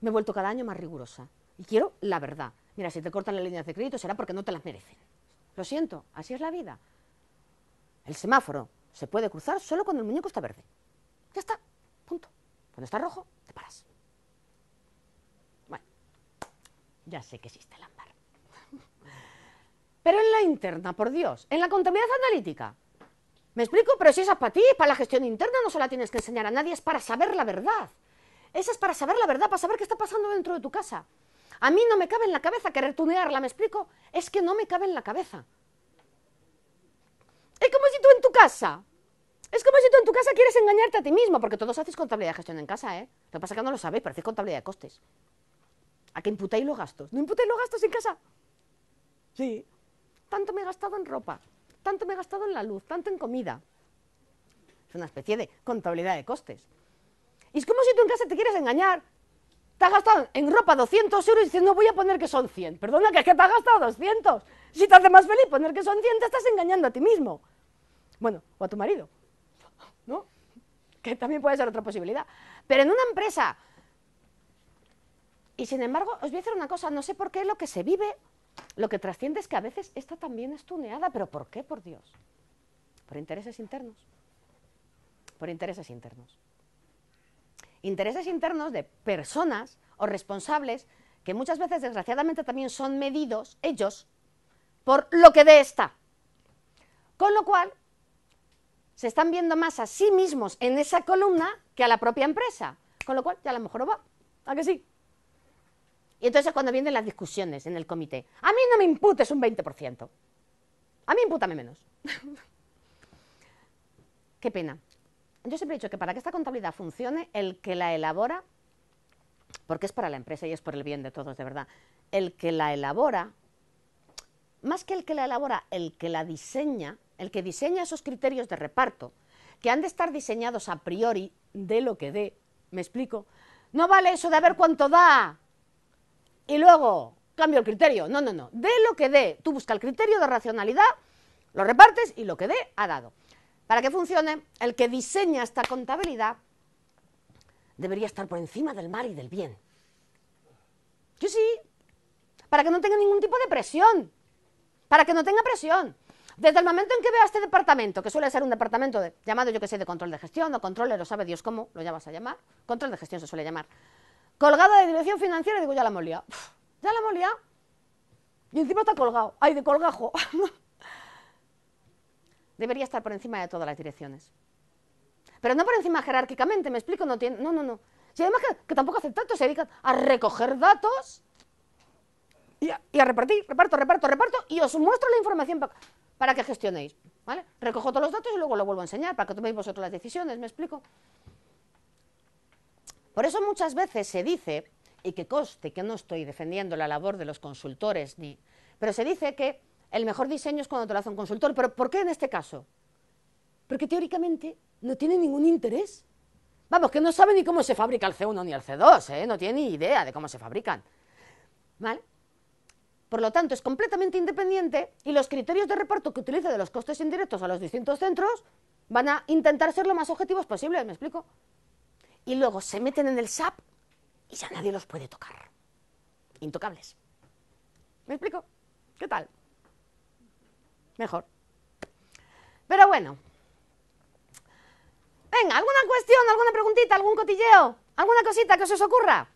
Me he vuelto cada año más rigurosa y quiero la verdad. Mira, si te cortan las líneas de crédito será porque no te las merecen. Lo siento, así es la vida. El semáforo se puede cruzar solo cuando el muñeco está verde. Ya está, punto. Cuando está rojo, te paras. Bueno, ya sé que existe la pero en la interna, por Dios, en la contabilidad analítica. ¿Me explico? Pero si esa es para ti, para la gestión interna, no se la tienes que enseñar a nadie, es para saber la verdad. Esa es para saber la verdad, para saber qué está pasando dentro de tu casa. A mí no me cabe en la cabeza querer tunearla, ¿me explico? Es que no me cabe en la cabeza. Es como si tú en tu casa, es como si tú en tu casa quieres engañarte a ti mismo, porque todos haces contabilidad de gestión en casa, ¿eh? Lo que pasa es que no lo sabéis, pero hacéis contabilidad de costes. ¿A qué imputáis los gastos? ¿No imputáis los gastos en casa? Sí, tanto me he gastado en ropa, tanto me he gastado en la luz, tanto en comida. Es una especie de contabilidad de costes. Y es como si tú en casa te quieres engañar. Te has gastado en ropa 200 euros y dices, no voy a poner que son 100. Perdona, que es que te has gastado 200. Si te hace más feliz poner que son 100, te estás engañando a ti mismo. Bueno, o a tu marido. ¿No? Que también puede ser otra posibilidad. Pero en una empresa. Y sin embargo, os voy a decir una cosa, no sé por qué es lo que se vive lo que trasciende es que a veces esta también es tuneada, pero ¿por qué, por Dios? Por intereses internos. Por intereses internos. Intereses internos de personas o responsables que muchas veces, desgraciadamente, también son medidos, ellos, por lo que de esta. Con lo cual, se están viendo más a sí mismos en esa columna que a la propia empresa. Con lo cual, ya a lo mejor va. ¿A que sí? Y entonces cuando vienen las discusiones en el comité, a mí no me imputes un 20%, a mí imputame menos. Qué pena. Yo siempre he dicho que para que esta contabilidad funcione, el que la elabora, porque es para la empresa y es por el bien de todos, de verdad, el que la elabora, más que el que la elabora, el que la diseña, el que diseña esos criterios de reparto, que han de estar diseñados a priori de lo que dé, me explico, no vale eso de ver cuánto da, y luego cambio el criterio. No, no, no. De lo que dé, tú buscas el criterio de racionalidad, lo repartes y lo que dé ha dado. Para que funcione, el que diseña esta contabilidad debería estar por encima del mal y del bien. Yo sí, para que no tenga ningún tipo de presión, para que no tenga presión. Desde el momento en que veo a este departamento, que suele ser un departamento llamado, yo que sé, de control de gestión o controller, o sabe Dios cómo lo llamas a llamar, control de gestión se suele llamar, colgada de dirección financiera, digo, ya la molía, Ya la molía. Y encima está colgado. ¡Ay, de colgajo! Debería estar por encima de todas las direcciones. Pero no por encima jerárquicamente, me explico, no tiene. No, no, no. Si además que, tampoco hace tanto, se dedica a recoger datos y a, repartir, reparto, reparto, reparto, y os muestro la información para que gestionéis. ¿vale? Recojo todos los datos y luego lo vuelvo a enseñar para que toméis vosotros las decisiones, ¿me explico? Por eso muchas veces se dice, y que coste que no estoy defendiendo la labor de los consultores, ni, pero se dice que el mejor diseño es cuando te lo hace un consultor. ¿Pero por qué en este caso? Porque teóricamente no tiene ningún interés. Vamos, que no sabe ni cómo se fabrica el C1 ni el C2, ¿eh? no tiene ni idea de cómo se fabrican. ¿Vale? Por lo tanto, es completamente independiente y los criterios de reparto que utiliza de los costes indirectos a los distintos centros van a intentar ser lo más objetivos posible, ¿me explico? y luego se meten en el SAP y ya nadie los puede tocar. Intocables. ¿Me explico? ¿Qué tal? Mejor. Pero bueno. Venga, ¿alguna cuestión, alguna preguntita, algún cotilleo? ¿Alguna cosita que se os ocurra?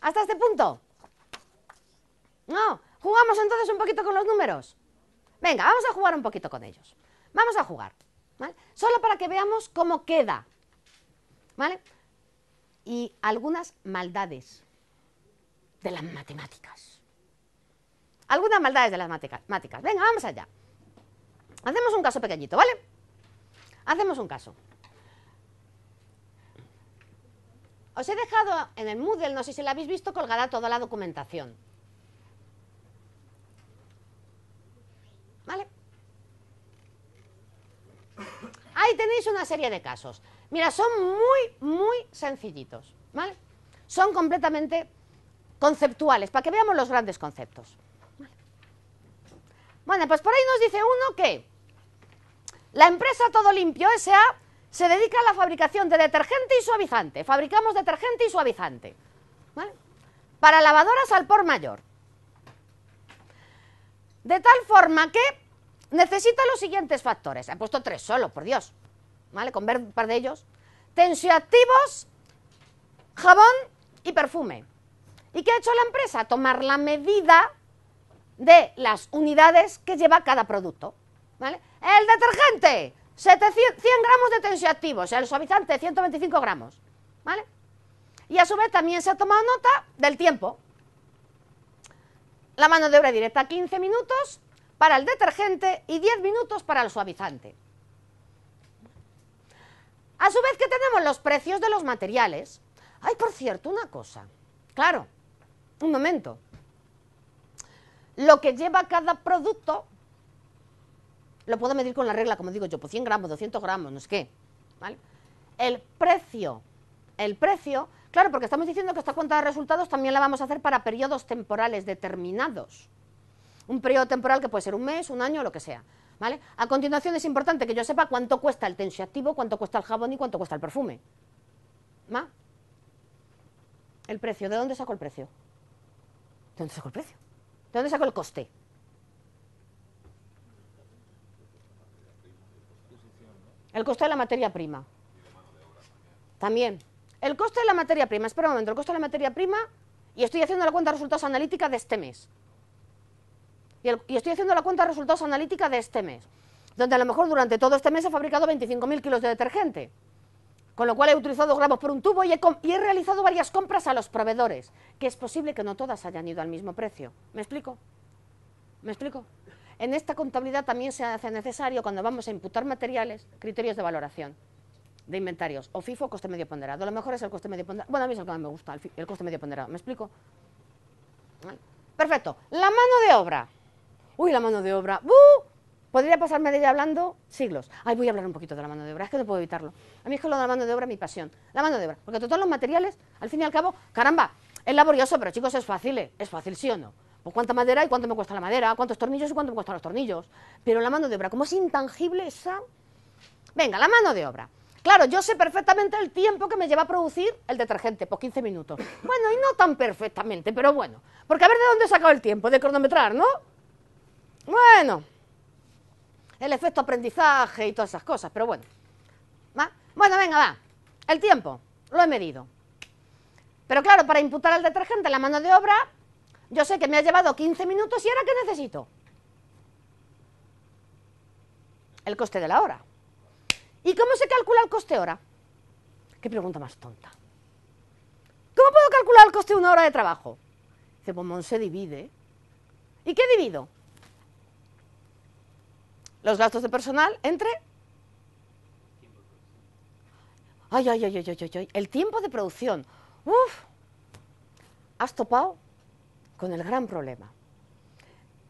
¿Hasta este punto? No. Jugamos entonces un poquito con los números. Venga, vamos a jugar un poquito con ellos. Vamos a jugar. ¿vale? Solo para que veamos cómo queda. ¿Vale? y algunas maldades de las matemáticas. Algunas maldades de las matemáticas. Venga, vamos allá. Hacemos un caso pequeñito, ¿vale? Hacemos un caso. Os he dejado en el Moodle, no sé si la habéis visto, colgada toda la documentación. ¿Vale? Ahí tenéis una serie de casos. Mira, son muy, muy sencillitos, ¿vale? Son completamente conceptuales, para que veamos los grandes conceptos. Bueno, pues por ahí nos dice uno que la empresa Todo Limpio S.A. se dedica a la fabricación de detergente y suavizante. Fabricamos detergente y suavizante, ¿vale? Para lavadoras al por mayor. De tal forma que necesita los siguientes factores. He puesto tres solo, por Dios. ¿vale? Con ver un par de ellos. Tensioactivos, jabón y perfume. ¿Y qué ha hecho la empresa? Tomar la medida de las unidades que lleva cada producto. ¿vale? El detergente, 700, 100 gramos de tensioactivos, el suavizante, 125 gramos. ¿vale? Y a su vez también se ha tomado nota del tiempo. La mano de obra directa, 15 minutos para el detergente y 10 minutos para el suavizante. A su vez que tenemos los precios de los materiales. Hay, por cierto, una cosa. Claro, un momento. Lo que lleva cada producto lo puedo medir con la regla, como digo yo, por pues, 100 gramos, 200 gramos, no es qué. ¿vale? El precio, el precio, claro, porque estamos diciendo que esta cuenta de resultados también la vamos a hacer para periodos temporales determinados. Un periodo temporal que puede ser un mes, un año, lo que sea. ¿vale? A continuación es importante que yo sepa cuánto cuesta el tensioactivo, cuánto cuesta el jabón y cuánto cuesta el perfume. El precio, ¿de dónde saco el precio? ¿De dónde saco el precio? ¿De dónde saco el coste? El coste de la materia prima. También. El coste de la materia prima, espera un momento, el coste de la materia prima y estoy haciendo la cuenta de resultados analítica de este mes y, estoy haciendo la cuenta de resultados analítica de este mes, donde a lo mejor durante todo este mes he fabricado 25.000 kilos de detergente, con lo cual he utilizado gramos por un tubo y he, realizado varias compras a los proveedores, que es posible que no todas hayan ido al mismo precio. ¿Me explico? ¿Me explico? En esta contabilidad también se hace necesario, cuando vamos a imputar materiales, criterios de valoración de inventarios, o FIFO, coste medio ponderado. A lo mejor es el coste medio ponderado. Bueno, a mí es el que más me gusta, el coste medio ponderado. ¿Me explico? Perfecto. La mano de obra uy, la mano de obra, buh, Podría pasarme de ella hablando siglos. Ay, voy a hablar un poquito de la mano de obra, es que no puedo evitarlo. A mí es que lo de la mano de obra es mi pasión. La mano de obra, porque todos los materiales, al fin y al cabo, caramba, es laborioso, pero chicos, es fácil, ¿eh? es fácil, sí o no. Pues cuánta madera y cuánto me cuesta la madera, cuántos tornillos y cuánto me cuestan los tornillos. Pero la mano de obra, como es intangible esa... Venga, la mano de obra. Claro, yo sé perfectamente el tiempo que me lleva a producir el detergente, pues 15 minutos. Bueno, y no tan perfectamente, pero bueno. Porque a ver de dónde he sacado el tiempo, de cronometrar, ¿no? Bueno, el efecto aprendizaje y todas esas cosas, pero bueno. Bueno, venga, va. El tiempo, lo he medido. Pero claro, para imputar al detergente la mano de obra, yo sé que me ha llevado 15 minutos y ahora ¿qué necesito? El coste de la hora. ¿Y cómo se calcula el coste hora? Qué pregunta más tonta. ¿Cómo puedo calcular el coste de una hora de trabajo? Dice, pues, se divide. ¿Y qué divido? los gastos de personal entre... Ay, ay, ay, ay, ay, ay, el tiempo de producción. Uf, has topado con el gran problema.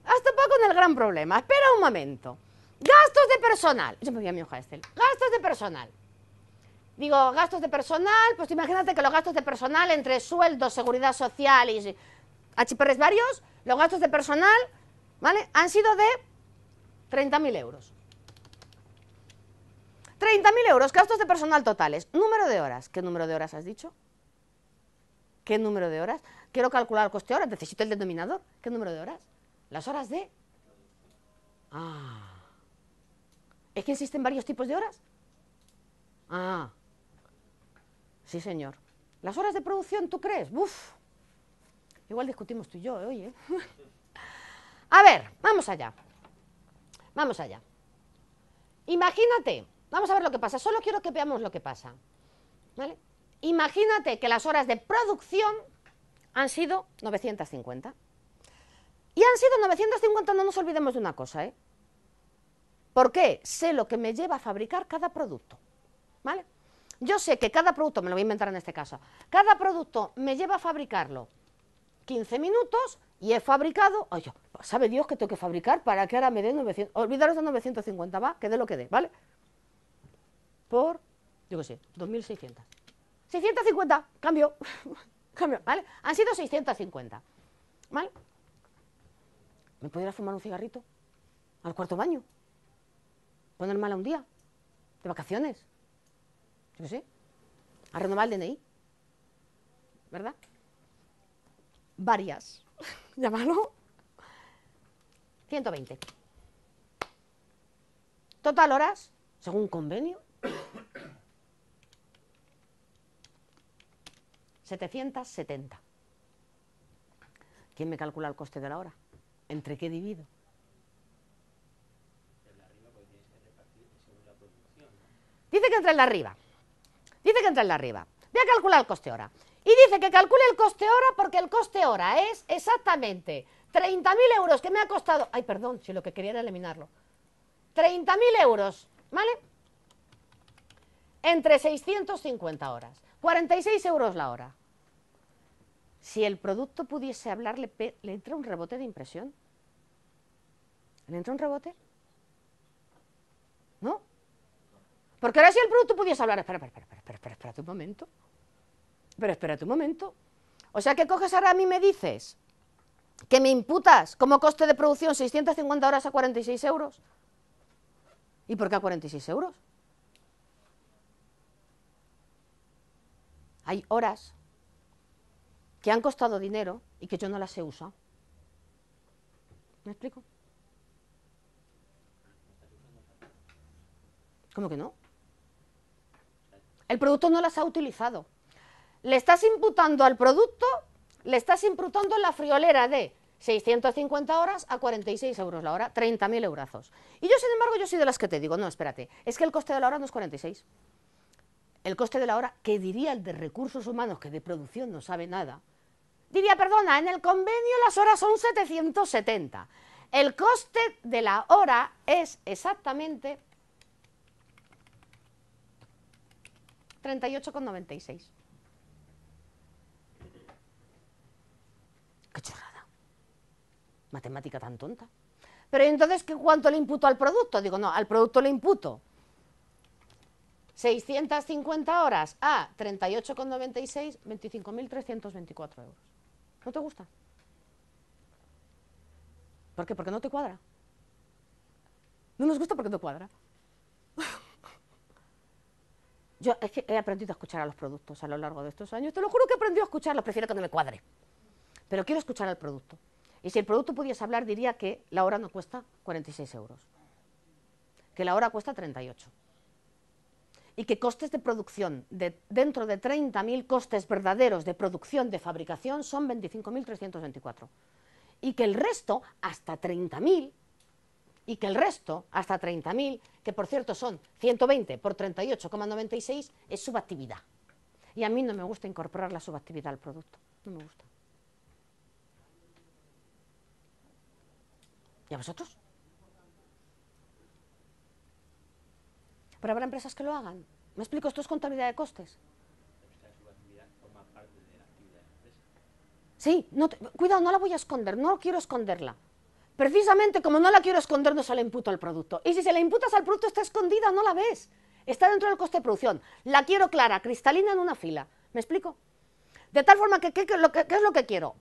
Has topado con el gran problema. Espera un momento. Gastos de personal. Yo me voy a mi hoja Estel. Gastos de personal. Digo, gastos de personal, pues imagínate que los gastos de personal entre sueldos, seguridad social y HPRs varios, los gastos de personal, ¿vale? Han sido de 30.000 euros. 30.000 euros, gastos de personal totales. Número de horas. ¿Qué número de horas has dicho? ¿Qué número de horas? Quiero calcular el coste de horas. Necesito el denominador. ¿Qué número de horas? Las horas de... Ah. ¿Es que existen varios tipos de horas? Ah. Sí, señor. Las horas de producción, ¿tú crees? ¡buf!, Igual discutimos tú y yo, oye. ¿eh? A ver, vamos allá. Vamos allá. Imagínate, vamos a ver lo que pasa, solo quiero que veamos lo que pasa. Imagínate que las horas de producción han sido 950. Y han sido 950, no nos olvidemos de una cosa, ¿eh? qué? sé lo que me lleva a fabricar cada producto, ¿vale? Yo sé que cada producto, me lo voy a inventar en este caso, cada producto me lleva a fabricarlo 15 minutos, y he fabricado, oye, sabe Dios que tengo que fabricar para que ahora me den 900, olvidaros de 950, va, que dé lo que dé, ¿vale? Por, yo qué sé, 2.600. 650, cambio, cambio, ¿vale? Han sido 650, ¿vale? ¿Me pudiera fumar un cigarrito? Al cuarto baño. Poner a un día. De vacaciones. Yo qué sé. A renovar el DNI. ¿Verdad? Varias llámalo. 120. Total horas, según convenio, 770. ¿Quién me calcula el coste de la hora? ¿Entre qué divido? Dice que entra el la arriba. Dice que entra el la arriba. Voy a calcular el coste hora. Y dice que calcule el coste hora porque el coste hora es exactamente 30.000 euros que me ha costado... Ay, perdón, si lo que quería era eliminarlo. 30.000 euros, ¿vale? Entre 650 horas. 46 euros la hora. Si el producto pudiese hablar, le, entra un rebote de impresión. ¿Le entra un rebote? ¿No? Porque ahora si el producto pudiese hablar... Espera, espera, espera, espera, espera, espera, espera un momento. Pero espérate un momento. O sea, que coges ahora a mí y me dices? ¿Que me imputas como coste de producción 650 horas a 46 euros? ¿Y por qué a 46 euros? Hay horas que han costado dinero y que yo no las he usado. ¿Me explico? ¿Cómo que no? El producto no las ha utilizado le estás imputando al producto, le estás imputando la friolera de 650 horas a 46 euros la hora, 30.000 euros. Y yo, sin embargo, yo soy de las que te digo, no, espérate, es que el coste de la hora no es 46. El coste de la hora, que diría el de recursos humanos, que de producción no sabe nada, diría, perdona, en el convenio las horas son 770. El coste de la hora es exactamente 38,96. Matemática tan tonta. Pero entonces, ¿cuánto le imputo al producto? Digo, no, al producto le imputo 650 horas a 38,96, 25.324 euros. ¿No te gusta? ¿Por qué? Porque no te cuadra. No nos gusta porque no cuadra. Yo es que he aprendido a escuchar a los productos a lo largo de estos años. Te lo juro que he aprendido a escucharlos. Prefiero que no me cuadre. Pero quiero escuchar al producto. Y si el producto pudiese hablar, diría que la hora no cuesta 46 euros, que la hora cuesta 38. Y que costes de producción, dentro de 30.000 costes verdaderos de producción, de fabricación, son 25.324. Y que el resto, hasta 30.000, y que el resto, hasta 30.000, que por cierto son 120 por 38,96, es subactividad. Y a mí no me gusta incorporar la subactividad al producto, no me gusta. ¿Y a vosotros? Pero habrá empresas que lo hagan. ¿Me explico? Esto es contabilidad de costes. Sí, no cuidado, no la voy a esconder, no quiero esconderla. Precisamente como no la quiero esconder, no se la imputo al producto. Y si se la imputas al producto, está escondida, no la ves. Está dentro del coste de producción. La quiero clara, cristalina en una fila. ¿Me explico? De tal forma que, ¿qué es lo que quiero?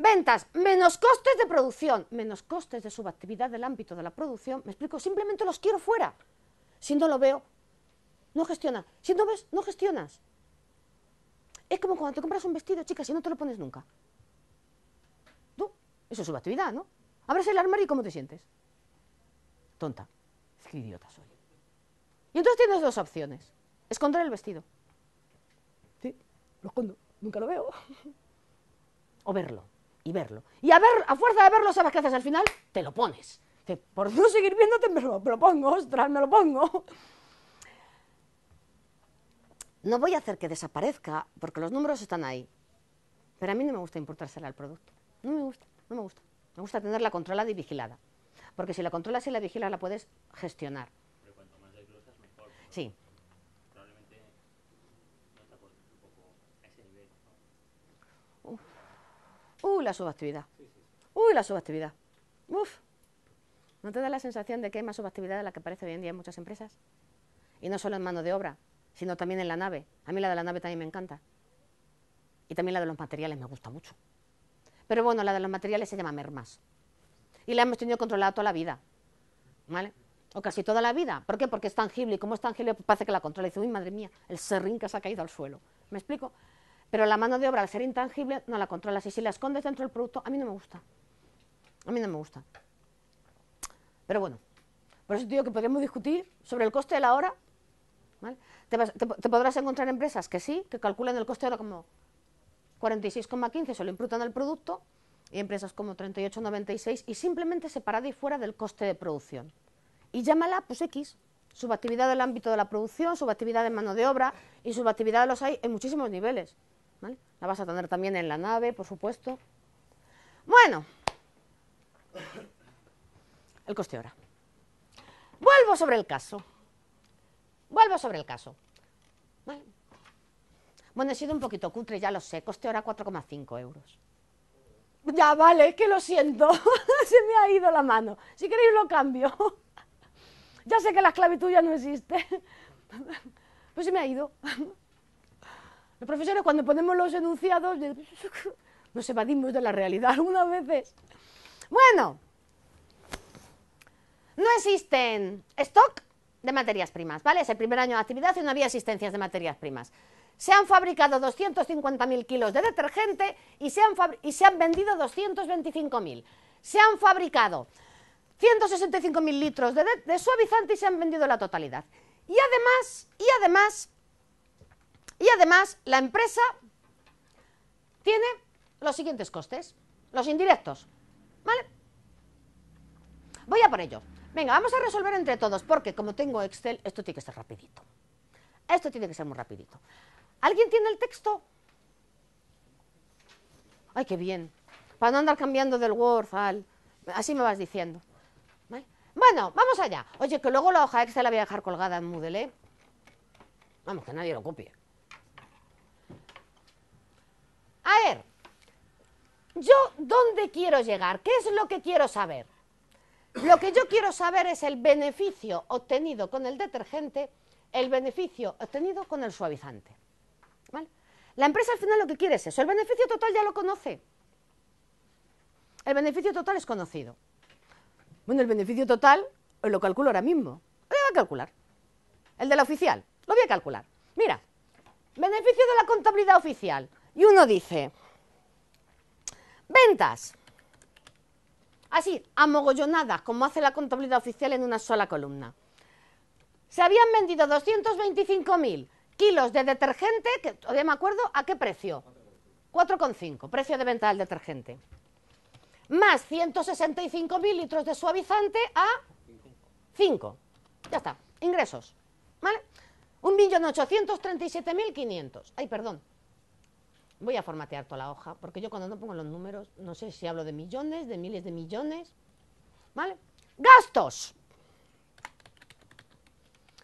Ventas menos costes de producción, menos costes de subactividad del ámbito de la producción, me explico, simplemente los quiero fuera. Si no lo veo, no gestionas. Si no ves, no gestionas. Es como cuando te compras un vestido, chicas, y no te lo pones nunca. Tú, eso es subactividad, ¿no? Abres el armario y ¿cómo te sientes? Tonta. Es que idiota soy. Y entonces tienes dos opciones. Esconder el vestido. Sí, lo escondo. Nunca lo veo. o verlo y verlo. Y a, ver, a fuerza de verlo, ¿sabes qué haces al final? Te lo pones. Por no seguir viéndote, me lo, pongo, ostras, me lo pongo. No voy a hacer que desaparezca, porque los números están ahí. Pero a mí no me gusta importársela al producto. No me gusta, no me gusta. Me gusta tenerla controlada y vigilada. Porque si la controlas y la vigilas, la puedes gestionar. Pero cuanto más mejor. Sí. Uy, uh, la subactividad. Uy, uh, la subactividad. Uf. ¿No te da la sensación de que hay más subactividad de la que parece hoy en día en muchas empresas? Y no solo en mano de obra, sino también en la nave. A mí la de la nave también me encanta. Y también la de los materiales me gusta mucho. Pero bueno, la de los materiales se llama mermas. Y la hemos tenido controlada toda la vida. ¿Vale? O casi toda la vida. ¿Por qué? Porque es tangible. Y como es tangible, parece que la controla. Y dice, uy, madre mía, el serrín que se ha caído al suelo. ¿Me explico? Pero la mano de obra, al ser intangible, no la controlas. Y si la escondes dentro del producto, a mí no me gusta. A mí no me gusta. Pero bueno, por eso te digo que podríamos discutir sobre el coste de la hora. Te, podrás encontrar empresas que sí, que calculan el coste de la hora como 46,15, solo imputan al producto, y empresas como 38,96 y simplemente separada y fuera del coste de producción. Y llámala, pues X, subactividad del ámbito de la producción, subactividad de mano de obra y subactividad los hay en muchísimos niveles. La vas a tener también en la nave, por supuesto. Bueno, el coste ahora. Vuelvo sobre el caso. Vuelvo sobre el caso. Bueno, he sido un poquito cutre, ya lo sé. Coste ahora 4,5 euros. Ya vale, es que lo siento. Se me ha ido la mano. Si queréis lo cambio. ya sé que la esclavitud ya no existe. pues se me ha ido. Los profesores cuando ponemos los enunciados nos evadimos de la realidad algunas veces. Bueno, no existen stock de materias primas, ¿vale? Es el primer año de actividad y no había existencias de materias primas. Se han fabricado 250.000 kilos de detergente y se han, y se han vendido 225.000. Se han fabricado 165.000 litros de, suavizante y se han vendido la totalidad. Y además, y además, y además, la empresa tiene los siguientes costes, los indirectos, ¿vale? Voy a por ello. Venga, vamos a resolver entre todos, porque como tengo Excel, esto tiene que ser rapidito. Esto tiene que ser muy rapidito. ¿Alguien tiene el texto? ¡Ay, qué bien! Para no andar cambiando del Word al... Así me vas diciendo. Bueno, vamos allá. Oye, que luego la hoja Excel la voy a dejar colgada en Moodle, ¿eh? Vamos, que nadie lo copie. A ver, yo dónde quiero llegar, qué es lo que quiero saber. Lo que yo quiero saber es el beneficio obtenido con el detergente, el beneficio obtenido con el suavizante. La empresa al final lo que quiere es eso. El beneficio total ya lo conoce. El beneficio total es conocido. Bueno, el beneficio total lo calculo ahora mismo. Lo voy a calcular. El de la oficial. Lo voy a calcular. Mira, beneficio de la contabilidad oficial y uno dice, ventas, así, amogollonadas, como hace la contabilidad oficial en una sola columna. Se habían vendido 225.000 kilos de detergente, que todavía me acuerdo, ¿a qué precio? 4,5, precio de venta del detergente. Más 165.000 litros de suavizante a 5. Ya está, ingresos. ¿Vale? 1.837.500. Ay, perdón, voy a formatear toda la hoja, porque yo cuando no pongo los números, no sé si hablo de millones, de miles de millones, ¿vale? Gastos.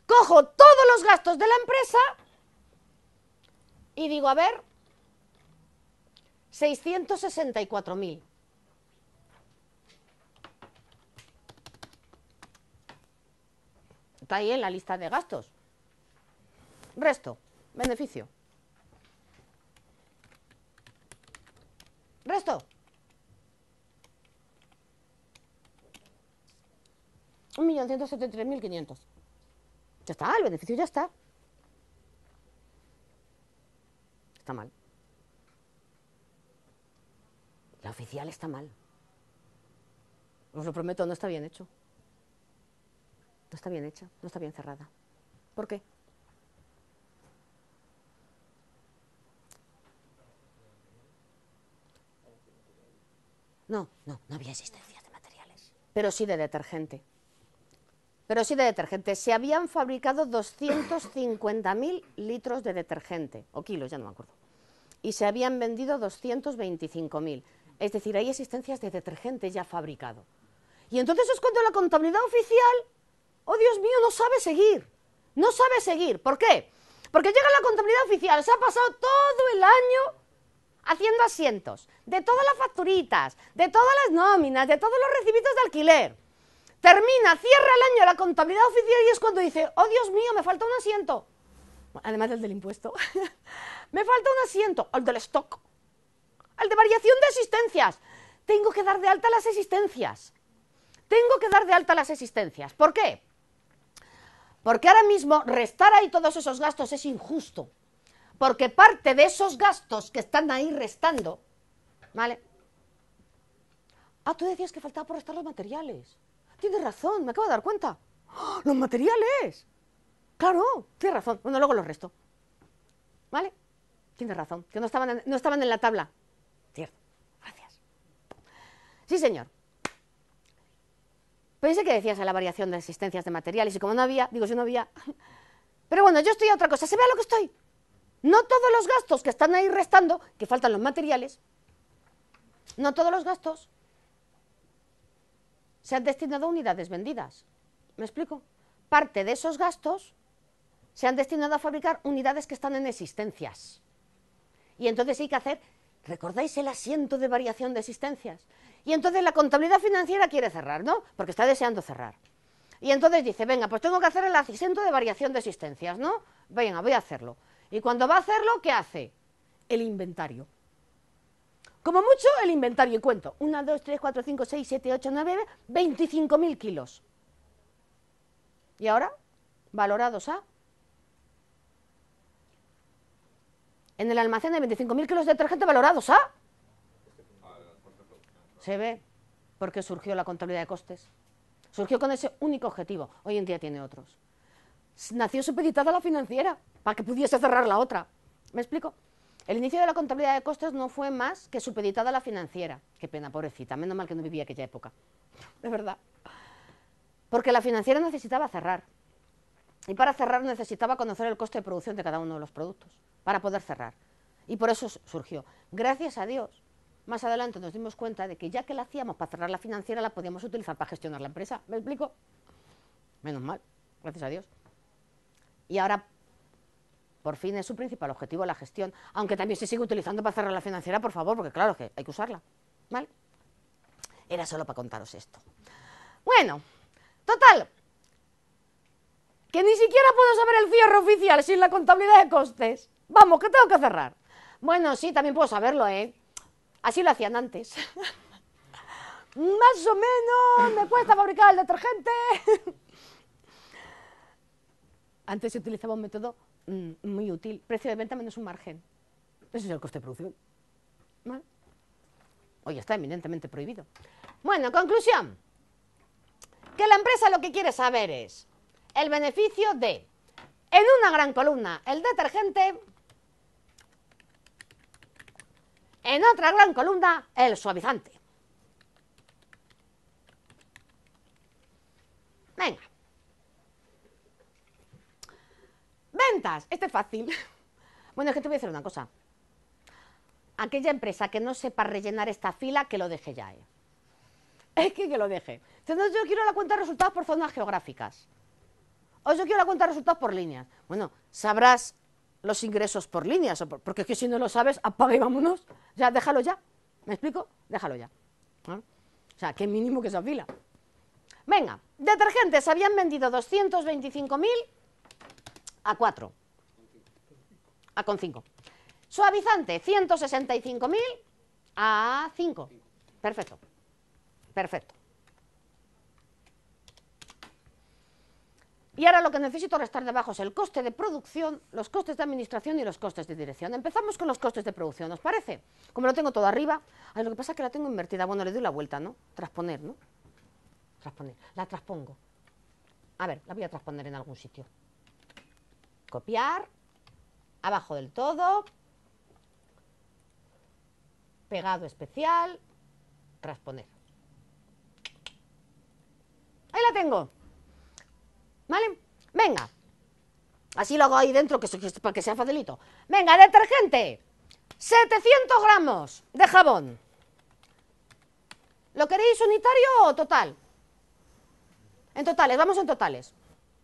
Cojo todos los gastos de la empresa y digo, a ver, mil. Está ahí en la lista de gastos. Resto, beneficio. Resto. Un millón ciento Ya está, el beneficio ya está. Está mal. La oficial está mal. Os lo prometo, no está bien hecho. No está bien hecha, no está bien cerrada. ¿Por qué? No, no, no había existencias de materiales. Pero sí de detergente. Pero sí de detergente. Se habían fabricado 250.000 litros de detergente, o kilos, ya no me acuerdo. Y se habían vendido 225.000. Es decir, hay existencias de detergente ya fabricado. Y entonces es cuando la contabilidad oficial, oh Dios mío, no sabe seguir. No sabe seguir. ¿Por qué? Porque llega la contabilidad oficial, se ha pasado todo el año haciendo asientos, de todas las facturitas, de todas las nóminas, de todos los recibitos de alquiler. Termina, cierra el año la contabilidad oficial y es cuando dice, oh Dios mío, me falta un asiento. Además del del impuesto. me falta un asiento, el del stock, el de variación de asistencias. Tengo que dar de alta las existencias. Tengo que dar de alta las existencias. ¿Por qué? Porque ahora mismo restar ahí todos esos gastos es injusto porque parte de esos gastos que están ahí restando, ¿vale? Ah, tú decías que faltaba por restar los materiales. Tienes razón, me acabo de dar cuenta. ¡Ah! ¡Los materiales! Claro, tienes razón. Bueno, luego los resto. ¿Vale? Tienes razón, que no estaban en, no estaban en la tabla. Cierto. Gracias. Sí, señor. Pensé que decías a la variación de existencias de materiales y como no había, digo, si no había... Pero bueno, yo estoy a otra cosa. ¿Se ve a lo que estoy? No todos los gastos que están ahí restando, que faltan los materiales, no todos los gastos se han destinado a unidades vendidas. ¿Me explico? Parte de esos gastos se han destinado a fabricar unidades que están en existencias. Y entonces hay que hacer, ¿recordáis el asiento de variación de existencias? Y entonces la contabilidad financiera quiere cerrar, ¿no? Porque está deseando cerrar. Y entonces dice, venga, pues tengo que hacer el asiento de variación de existencias, ¿no? Venga, voy a hacerlo. Y cuando va a hacerlo, ¿qué hace? El inventario. Como mucho, el inventario. Y cuento. 1, 2, 3, 4, 5, 6, 7, 8, 9, 25.000 kilos. Y ahora, valorados a... En el almacén de 25.000 kilos de detergente valorados a... Se ve porque surgió la contabilidad de costes. Surgió con ese único objetivo. Hoy en día tiene otros nació supeditada a la financiera para que pudiese cerrar la otra. ¿Me explico? El inicio de la contabilidad de costes no fue más que supeditada a la financiera. Qué pena, pobrecita, menos mal que no vivía aquella época. De verdad. Porque la financiera necesitaba cerrar. Y para cerrar necesitaba conocer el coste de producción de cada uno de los productos, para poder cerrar. Y por eso surgió. Gracias a Dios, más adelante nos dimos cuenta de que ya que la hacíamos para cerrar la financiera, la podíamos utilizar para gestionar la empresa. ¿Me explico? Menos mal, gracias a Dios. Y ahora, por fin, es su principal objetivo la gestión, aunque también se sigue utilizando para cerrar la financiera, por favor, porque claro que hay que usarla. ¿Vale? Era solo para contaros esto. Bueno, total, que ni siquiera puedo saber el cierre oficial sin la contabilidad de costes. Vamos, que tengo que cerrar. Bueno, sí, también puedo saberlo, ¿eh? Así lo hacían antes. Más o menos, me cuesta fabricar el detergente. Antes se utilizaba un método mm, muy útil, precio de venta menos un margen. Ese es el coste de producción. Hoy está eminentemente prohibido. Bueno, conclusión. Que la empresa lo que quiere saber es el beneficio de, en una gran columna, el detergente, en otra gran columna, el suavizante. Venga. Ventas, este es fácil. Bueno, es que te voy a decir una cosa. Aquella empresa que no sepa rellenar esta fila, que lo deje ya. ¿eh? Es que, que lo deje. Entonces, yo quiero la cuenta de resultados por zonas geográficas. O yo quiero la cuenta de resultados por líneas. Bueno, sabrás los ingresos por líneas, porque es que si no lo sabes, apaga y vámonos. Ya, déjalo ya. ¿Me explico? Déjalo ya. O sea, qué mínimo que esa fila. Venga, detergentes habían vendido 225.000 a 4. A con 5. Suavizante, 165.000 a 5. Perfecto. Perfecto. Y ahora lo que necesito restar debajo es el coste de producción, los costes de administración y los costes de dirección. Empezamos con los costes de producción, ¿os parece? Como lo tengo todo arriba, ay, lo que pasa es que la tengo invertida. Bueno, le doy la vuelta, ¿no? Transponer, ¿no? Transponer. La transpongo. A ver, la voy a transponer en algún sitio copiar, abajo del todo, pegado especial, responder. Ahí la tengo. ¿Vale? Venga. Así lo hago ahí dentro que, para que sea facilito. Venga, detergente. 700 gramos de jabón. ¿Lo queréis unitario o total? En totales, vamos en totales.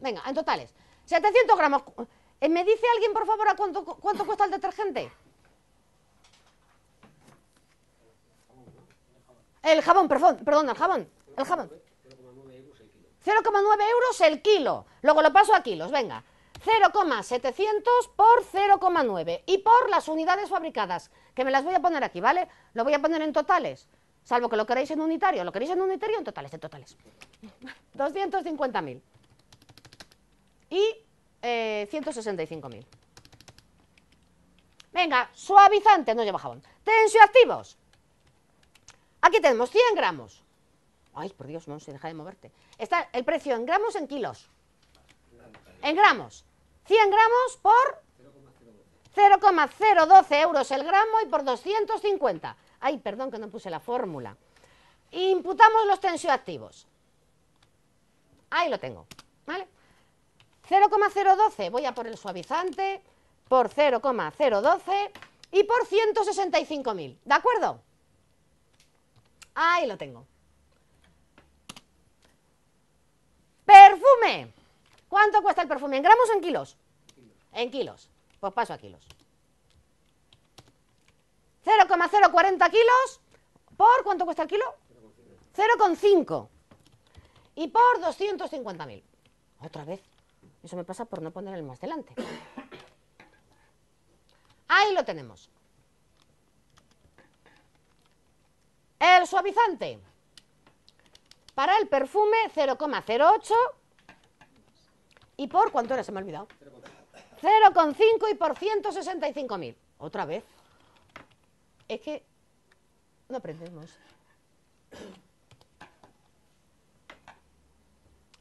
Venga, en totales. 700 gramos. Eh, ¿Me dice alguien, por favor, a cuánto, cuánto cuesta el detergente? El jabón, perdón, perdón, el jabón. El jabón. 0,9 euros el kilo. Luego lo paso a kilos, venga. 0,700 por 0,9 y por las unidades fabricadas, que me las voy a poner aquí, ¿vale? Lo voy a poner en totales, salvo que lo queráis en unitario. ¿Lo queréis en unitario en totales? En totales. 250.000 y 165.000. Eh, Venga, suavizante, no lleva jabón. Tensioactivos. Aquí tenemos 100 gramos. Ay, por Dios, no se deja de moverte. Está el precio en gramos en kilos. En gramos. 100 gramos por 0,012 euros el gramo y por 250. Ay, perdón que no puse la fórmula. Imputamos los tensioactivos. Ahí lo tengo, ¿vale? 0,012 voy a por el suavizante, por 0,012 y por 165.000, ¿de acuerdo? Ahí lo tengo. Perfume. ¿Cuánto cuesta el perfume? ¿En gramos o en kilos? En kilos. Pues paso a kilos. 0,040 kilos por ¿cuánto cuesta el kilo? 0,5. Y por 250.000. Otra vez. Eso me pasa por no poner el más delante. Ahí lo tenemos. El suavizante. Para el perfume 0,08 y por cuánto era, se me ha olvidado. 0,5 y por 165.000. Otra vez. Es que no aprendemos.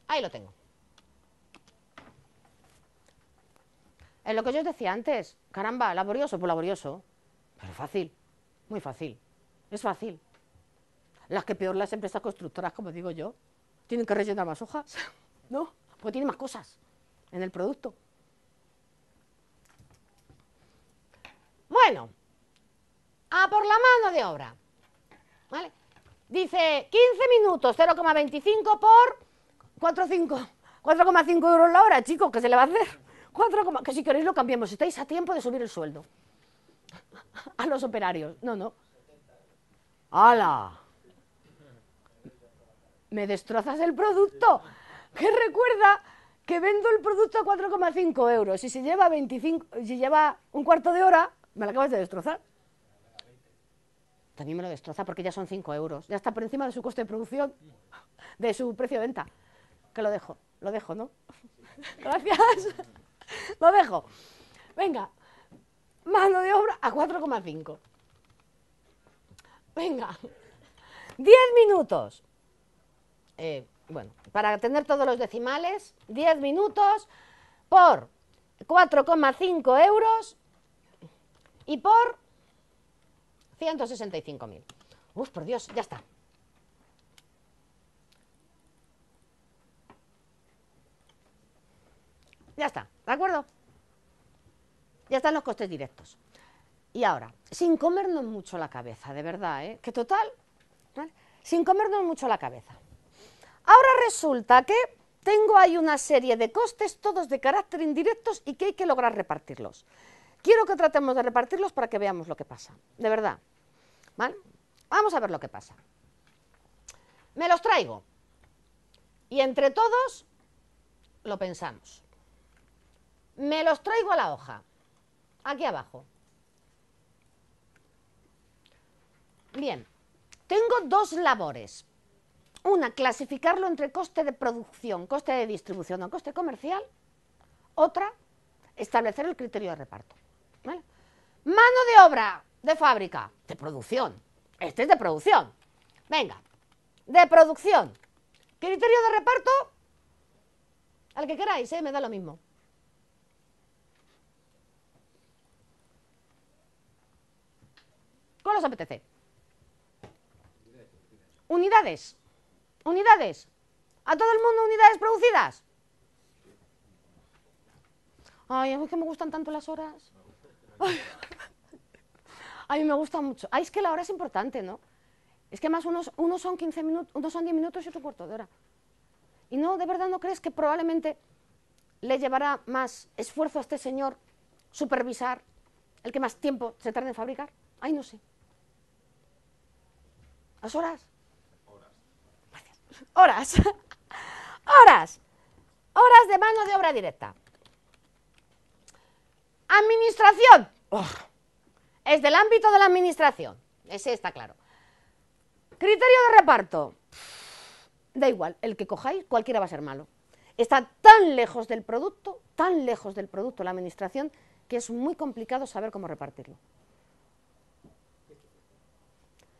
Ahí lo tengo. Es lo que yo os decía antes. Caramba, laborioso, por pues laborioso. Pero fácil, muy fácil. Es fácil. Las que peor las empresas constructoras, como digo yo, tienen que rellenar más hojas, ¿no? Porque tienen más cosas en el producto. Bueno, a por la mano de obra. ¿Vale? Dice 15 minutos, 0,25 por 4,5 euros la hora, chicos, ¿qué se le va a hacer? que si queréis lo cambiamos, estáis a tiempo de subir el sueldo a los operarios. No, no. ¡Hala! Me destrozas el producto. Que recuerda que vendo el producto a 4,5 euros. Y si lleva 25, si lleva un cuarto de hora, me lo acabas de destrozar. También me lo destroza porque ya son 5 euros. Ya está por encima de su coste de producción, de su precio de venta. Que lo dejo, lo dejo, ¿no? Gracias. Lo dejo. Venga, mano de obra a 4,5. Venga, 10 minutos. Eh, bueno, para tener todos los decimales, 10 minutos por 4,5 euros y por 165.000. Uf, por Dios, ya está. Ya está. ¿De acuerdo? Ya están los costes directos. Y ahora, sin comernos mucho la cabeza, de verdad, ¿eh? que total, ¿vale? sin comernos mucho la cabeza. Ahora resulta que tengo ahí una serie de costes, todos de carácter indirectos y que hay que lograr repartirlos. Quiero que tratemos de repartirlos para que veamos lo que pasa, de verdad. ¿Vale? Vamos a ver lo que pasa. Me los traigo y entre todos lo pensamos me los traigo a la hoja, aquí abajo. Bien, tengo dos labores. Una, clasificarlo entre coste de producción, coste de distribución o coste comercial. Otra, establecer el criterio de reparto. Mano de obra de fábrica, de producción. Este es de producción. Venga, de producción. Criterio de reparto, al que queráis, ¿eh? me da lo mismo. ¿Cómo apetece? Unidades. Unidades. ¿A todo el mundo unidades producidas? Ay, es que me gustan tanto las horas. Ay, a mí me gusta mucho. Ay, es que la hora es importante, ¿no? Es que más unos, unos son 15 minutos, unos son 10 minutos y otro cuarto de hora. Y no, de verdad no crees que probablemente le llevará más esfuerzo a este señor supervisar el que más tiempo se tarde en fabricar. Ay, no sé. ¿Las horas? Horas. Horas. horas. Horas de mano de obra directa. Administración. Ah. Es del ámbito de la administración. Ese está claro. Criterio de reparto. Da igual, el que cojáis, cualquiera va a ser malo. Está tan lejos del producto, tan lejos del producto la administración, que es muy complicado saber cómo repartirlo.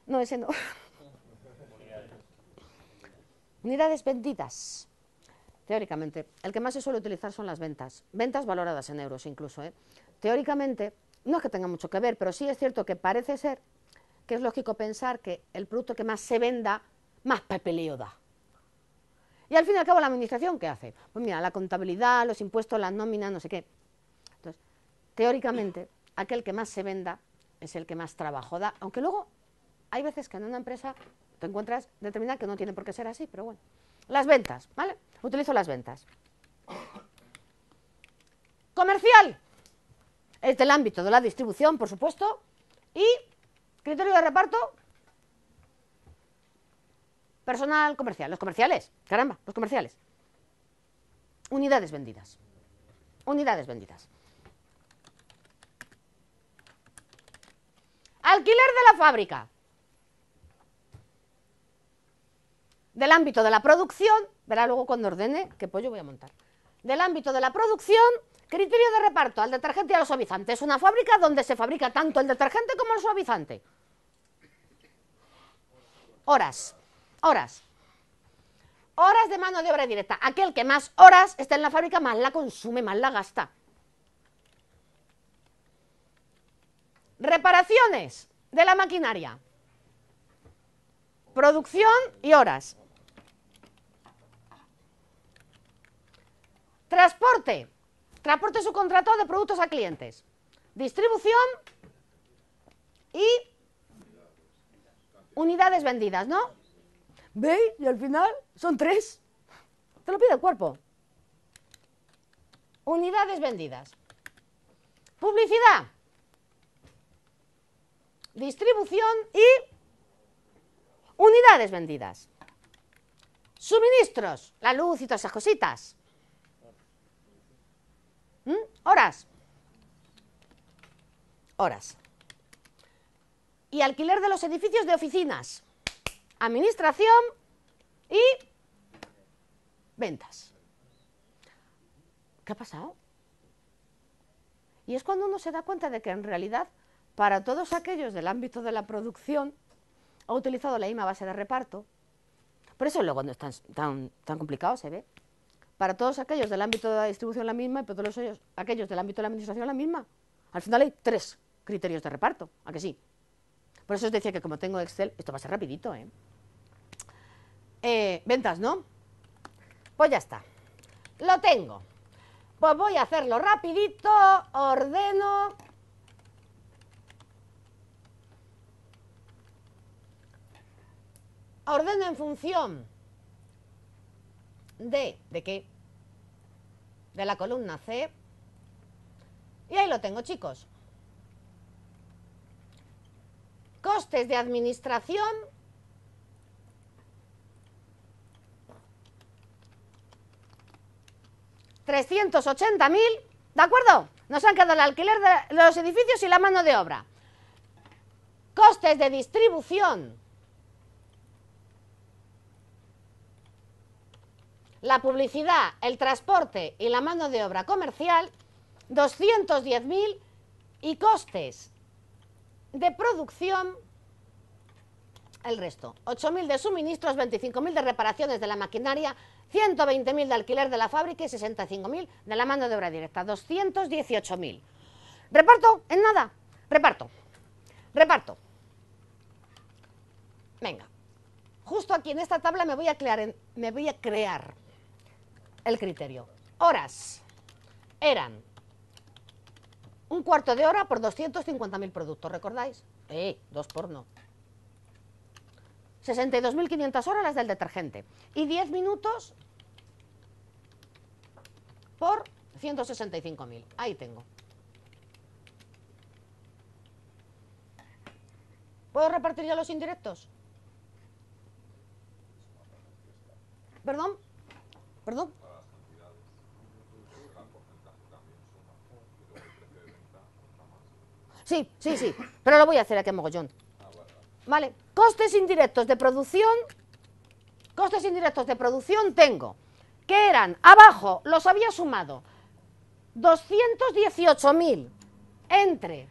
No, ese no. Unidades vendidas. Teóricamente, el que más se suele utilizar son las ventas. Ventas valoradas en euros incluso. ¿eh? Teóricamente, no es que tenga mucho que ver, pero sí es cierto que parece ser que es lógico pensar que el producto que más se venda, más papeleo da. Y al fin y al cabo, ¿la administración qué hace? Pues mira, la contabilidad, los impuestos, las nóminas, no sé qué. Entonces, teóricamente, aquel que más se venda es el que más trabajo da, aunque luego hay veces que en una empresa te encuentras determinada que no tiene por qué ser así, pero bueno. Las ventas, ¿vale? Utilizo las ventas. Comercial. Es del ámbito de la distribución, por supuesto. Y criterio de reparto. Personal comercial. Los comerciales. Caramba, los comerciales. Unidades vendidas. Unidades vendidas. Alquiler de la fábrica. del ámbito de la producción, verá luego cuando ordene qué pollo voy a montar, del ámbito de la producción, criterio de reparto al detergente y al suavizante. Es una fábrica donde se fabrica tanto el detergente como el suavizante. Horas, horas. Horas de mano de obra directa. Aquel que más horas está en la fábrica, más la consume, más la gasta. Reparaciones de la maquinaria. Producción y horas. Transporte. Transporte contrato de productos a clientes. Distribución y unidades vendidas, ¿no? ¿Veis? Y al final son tres. Te lo pide el cuerpo. Unidades vendidas. Publicidad. Distribución y unidades vendidas. Suministros, la luz y todas esas cositas. ¿Mm? Horas. Horas. Y alquiler de los edificios de oficinas. Administración y ventas. ¿Qué ha pasado? Y es cuando uno se da cuenta de que en realidad para todos aquellos del ámbito de la producción ha utilizado la misma base de reparto. Por eso luego no es tan, tan complicado se ve para todos aquellos del ámbito de la distribución la misma y para todos aquellos del ámbito de la administración la misma. Al final hay tres criterios de reparto, ¿a que sí? Por eso os decía que como tengo Excel, esto va a ser rapidito, ¿eh? eh ventas, ¿no? Pues ya está. Lo tengo. Pues voy a hacerlo rapidito, ordeno... Ordeno en función de, qué? De la columna C. Y ahí lo tengo, chicos. Costes de administración mil ¿De acuerdo? Nos han quedado el alquiler de los edificios y la mano de obra. Costes de distribución la publicidad, el transporte y la mano de obra comercial, 210.000 y costes de producción, el resto, 8.000 de suministros, 25.000 de reparaciones de la maquinaria, 120.000 de alquiler de la fábrica y 65.000 de la mano de obra directa, 218.000. ¿Reparto? ¿En nada? Reparto. Reparto. Venga. Justo aquí en esta tabla me voy a crear, me voy a crear el criterio. Horas eran un cuarto de hora por 250.000 productos, ¿recordáis? Eh, dos no. 62.500 horas las del detergente. Y 10 minutos por 165.000. Ahí tengo. ¿Puedo repartir ya los indirectos? ¿Perdón? ¿Perdón? Sí, sí, sí. Pero lo voy a hacer aquí a mogollón. Vale. Costes indirectos de producción. Costes indirectos de producción tengo. Que eran, abajo, los había sumado. 218.000 entre.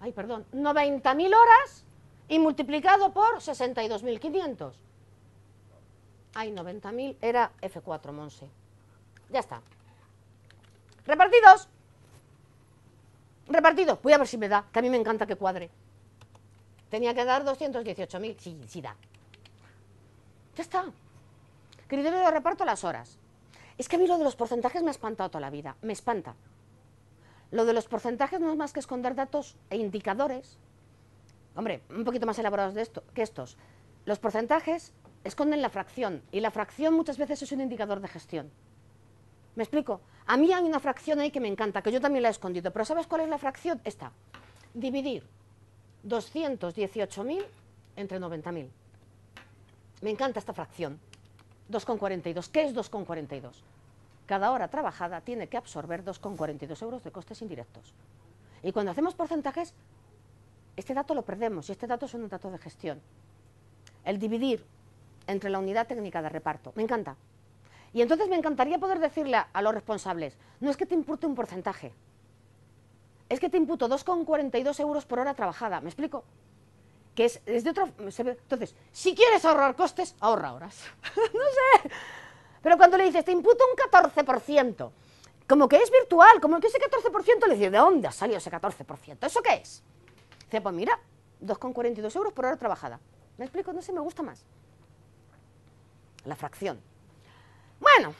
Ay, perdón. 90.000 horas y multiplicado por 62.500. Ay, 90.000 era F4, Monse. Ya está. Repartidos repartido, voy a ver si me da, que a mí me encanta que cuadre. Tenía que dar 218.000, sí, sí da. Ya está. Criterio de reparto las horas. Es que a mí lo de los porcentajes me ha espantado toda la vida, me espanta. Lo de los porcentajes no es más que esconder datos e indicadores, hombre, un poquito más elaborados de esto, que estos. Los porcentajes esconden la fracción y la fracción muchas veces es un indicador de gestión. ¿Me explico? A mí hay una fracción ahí que me encanta, que yo también la he escondido, pero ¿sabes cuál es la fracción? Esta. Dividir 218.000 entre 90.000. Me encanta esta fracción. 2,42. ¿Qué es 2,42? Cada hora trabajada tiene que absorber 2,42 euros de costes indirectos. Y cuando hacemos porcentajes, este dato lo perdemos y este dato es un dato de gestión. El dividir entre la unidad técnica de reparto. Me encanta. Y entonces me encantaría poder decirle a los responsables, no es que te impute un porcentaje, es que te imputo 2,42 euros por hora trabajada, ¿me explico? Que es, de Entonces, si quieres ahorrar costes, ahorra horas. no sé. Pero cuando le dices, te imputo un 14%, como que es virtual, como que ese 14% le dices, ¿de dónde ha salido ese 14%? ¿Eso qué es? Dice, pues mira, 2,42 euros por hora trabajada. ¿Me explico? No sé, me gusta más. La fracción. Bueno,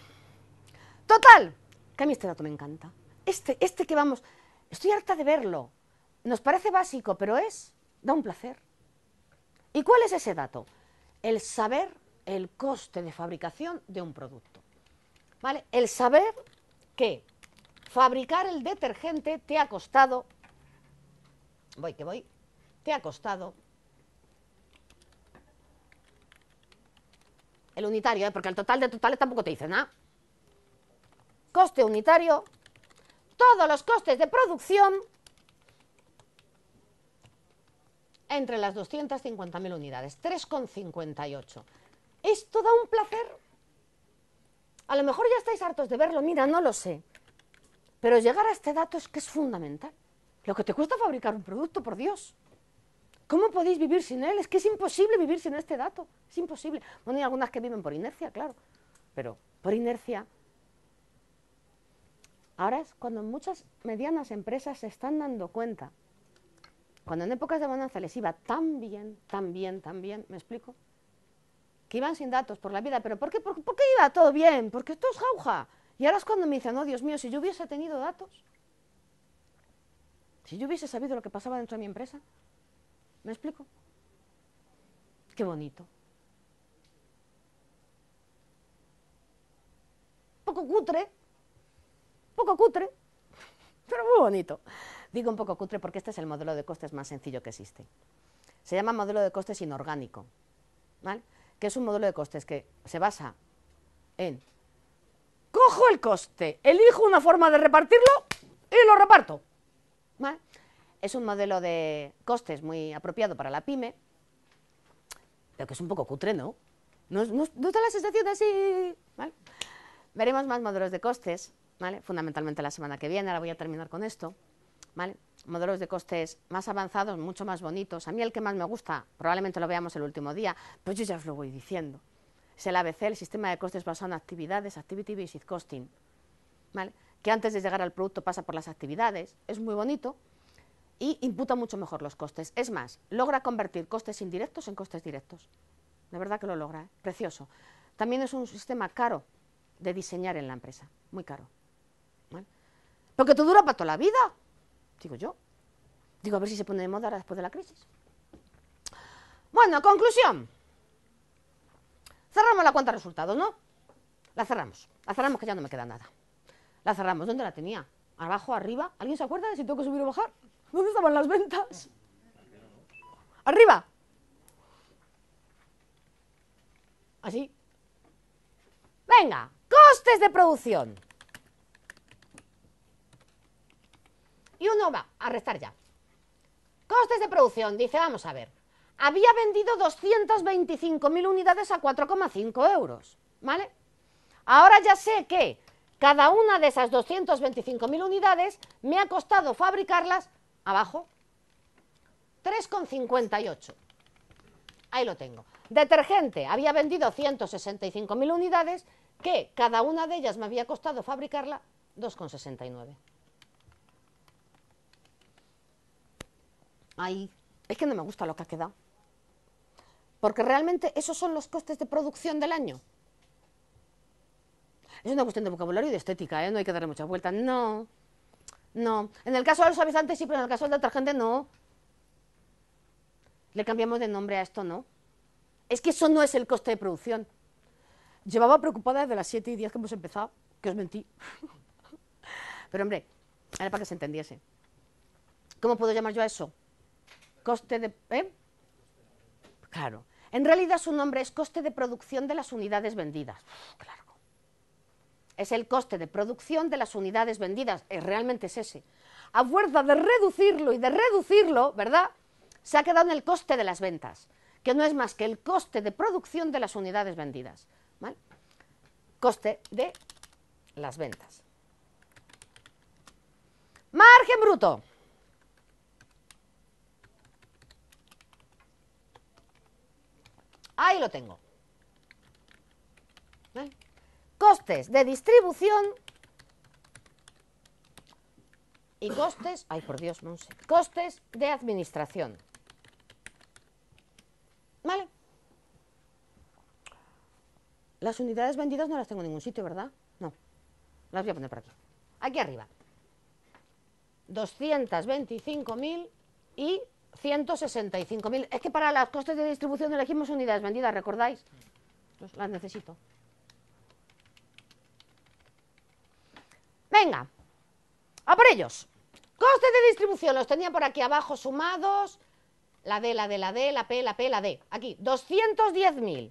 total, que a mí este dato me encanta. Este, este que vamos, estoy harta de verlo. Nos parece básico, pero es, da un placer. ¿Y cuál es ese dato? El saber el coste de fabricación de un producto. ¿Vale? El saber que fabricar el detergente te ha costado, voy que voy, te ha costado el unitario, ¿eh? porque el total de totales tampoco te dice nada. Coste unitario, todos los costes de producción entre las 250.000 unidades, 3,58. Esto da un placer. A lo mejor ya estáis hartos de verlo, mira, no lo sé. Pero llegar a este dato es que es fundamental. Lo que te cuesta fabricar un producto, por Dios. ¿Cómo podéis vivir sin él? Es que es imposible vivir sin este dato. Es imposible. Bueno, hay algunas que viven por inercia, claro. Pero por inercia. Ahora es cuando muchas medianas empresas se están dando cuenta. Cuando en épocas de bonanza les iba tan bien, tan bien, tan bien, ¿me explico? Que iban sin datos por la vida. ¿Pero por qué, por, qué iba todo bien? Porque esto es jauja. Y ahora es cuando me dicen, oh Dios mío, si yo hubiese tenido datos, si yo hubiese sabido lo que pasaba dentro de mi empresa, ¿Me explico? Qué bonito. Poco cutre, poco cutre, pero muy bonito. Digo un poco cutre porque este es el modelo de costes más sencillo que existe. Se llama modelo de costes inorgánico, ¿vale? que es un modelo de costes que se basa en cojo el coste, elijo una forma de repartirlo y lo reparto. ¿Vale? Es un modelo de costes muy apropiado para la pyme, pero que es un poco cutre, ¿no? ¿No, no, la sensación de así? ¿Vale? Veremos más modelos de costes, ¿vale? fundamentalmente la semana que viene, ahora voy a terminar con esto. ¿vale? Modelos de costes más avanzados, mucho más bonitos. A mí el que más me gusta, probablemente lo veamos el último día, pues yo ya os lo voy diciendo. Es el ABC, el sistema de costes basado en actividades, activity-based costing. ¿vale? Que antes de llegar al producto pasa por las actividades. Es muy bonito, y imputa mucho mejor los costes. Es más, logra convertir costes indirectos en costes directos. De verdad que lo logra, ¿eh? precioso. También es un sistema caro de diseñar en la empresa, muy caro. Porque todo dura para toda la vida, digo yo. Digo, a ver si se pone de moda ahora después de la crisis. Bueno, conclusión. Cerramos la cuenta de resultados, ¿no? La cerramos. La cerramos que ya no me queda nada. La cerramos. ¿Dónde la tenía? ¿Abajo, arriba? ¿Alguien se acuerda de si tengo que subir o bajar? ¿Dónde estaban las ventas? Arriba. Así. Venga, costes de producción. Y uno va a restar ya. Costes de producción, dice, vamos a ver. Había vendido 225.000 unidades a 4,5 euros, ¿vale? Ahora ya sé que cada una de esas 225.000 unidades me ha costado fabricarlas abajo, 3,58. Ahí lo tengo. Detergente, había vendido 165.000 unidades, que cada una de ellas me había costado fabricarla 2,69. Ahí, es que no me gusta lo que ha quedado. Porque realmente esos son los costes de producción del año. Es una cuestión de vocabulario y de estética, ¿eh? no hay que darle muchas vueltas. No, no. En el caso de los avisantes sí, pero en el caso de otra gente no. Le cambiamos de nombre a esto, ¿no? Es que eso no es el coste de producción. Llevaba preocupada desde las 7 y 10 que hemos empezado, que os mentí. pero hombre, era para que se entendiese. ¿Cómo puedo llamar yo a eso? Coste de... ¿eh? Claro. En realidad su nombre es coste de producción de las unidades vendidas. Claro es el coste de producción de las unidades vendidas, es, eh, realmente es ese. A fuerza de reducirlo y de reducirlo, ¿verdad? Se ha quedado en el coste de las ventas, que no es más que el coste de producción de las unidades vendidas. ¿vale? Coste de las ventas. Margen bruto. Ahí lo tengo. ¿Vale? costes de distribución y costes, ay por Dios, sé, costes de administración. ¿Vale? Las unidades vendidas no las tengo en ningún sitio, ¿verdad? No. Las voy a poner por aquí. Aquí arriba. 225.000 y 165.000. Es que para los costes de distribución elegimos unidades vendidas, ¿recordáis? Pues las necesito. Venga, a por ellos. Costes de distribución, los tenía por aquí abajo sumados. La D, la D, la D, la P, la P, la D. Aquí, 210.000.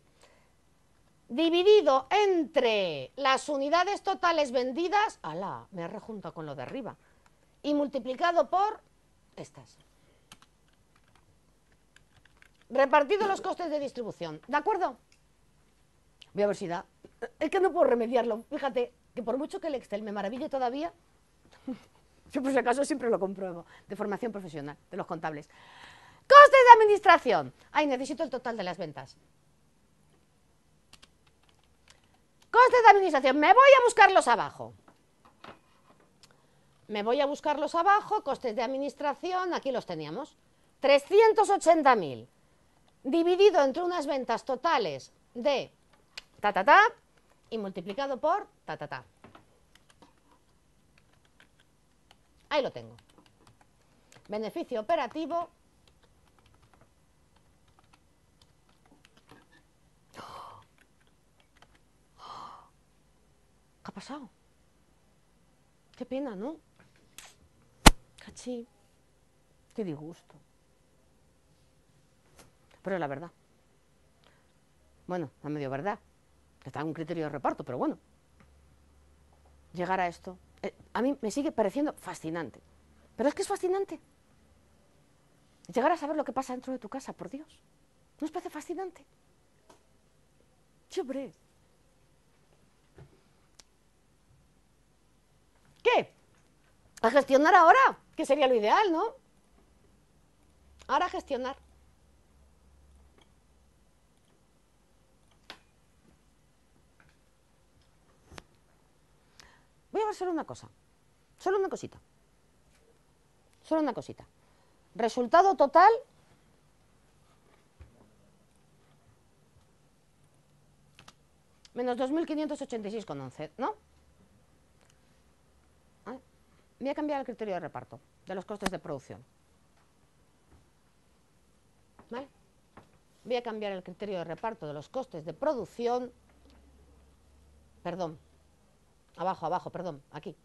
Dividido entre las unidades totales vendidas, ala, me rejunto con lo de arriba, y multiplicado por estas. Repartido los costes de distribución, ¿de acuerdo? Voy a ver si da. Es que no puedo remediarlo, fíjate, que por mucho que el Excel me maraville todavía, yo por si acaso siempre lo compruebo, de formación profesional, de los contables. Costes de administración. Ay, necesito el total de las ventas. Costes de administración. Me voy a buscarlos abajo. Me voy a buscarlos abajo. Costes de administración. Aquí los teníamos. 380.000. Dividido entre unas ventas totales de... Ta, ta, ta, y multiplicado por ta, ta, ta. Ahí lo tengo. Beneficio operativo. ¿Qué ha pasado? Qué pena, ¿no? Cachí. Qué disgusto. Pero la verdad. Bueno, la medio verdad está en un criterio de reparto, pero bueno, llegar a esto, eh, a mí me sigue pareciendo fascinante, pero es que es fascinante. Llegar a saber lo que pasa dentro de tu casa, por Dios, ¿no os parece fascinante? Chévere. ¿Qué? A gestionar ahora, que sería lo ideal, ¿no? Ahora gestionar. Voy a hacer una cosa. Solo una cosita. Solo una cosita. Resultado total. Menos 2.586,11, ¿no? Ah, voy a cambiar el criterio de reparto de los costes de producción. Voy a cambiar el criterio de reparto de los costes de producción. Perdón, abajo, abajo, perdón, aquí.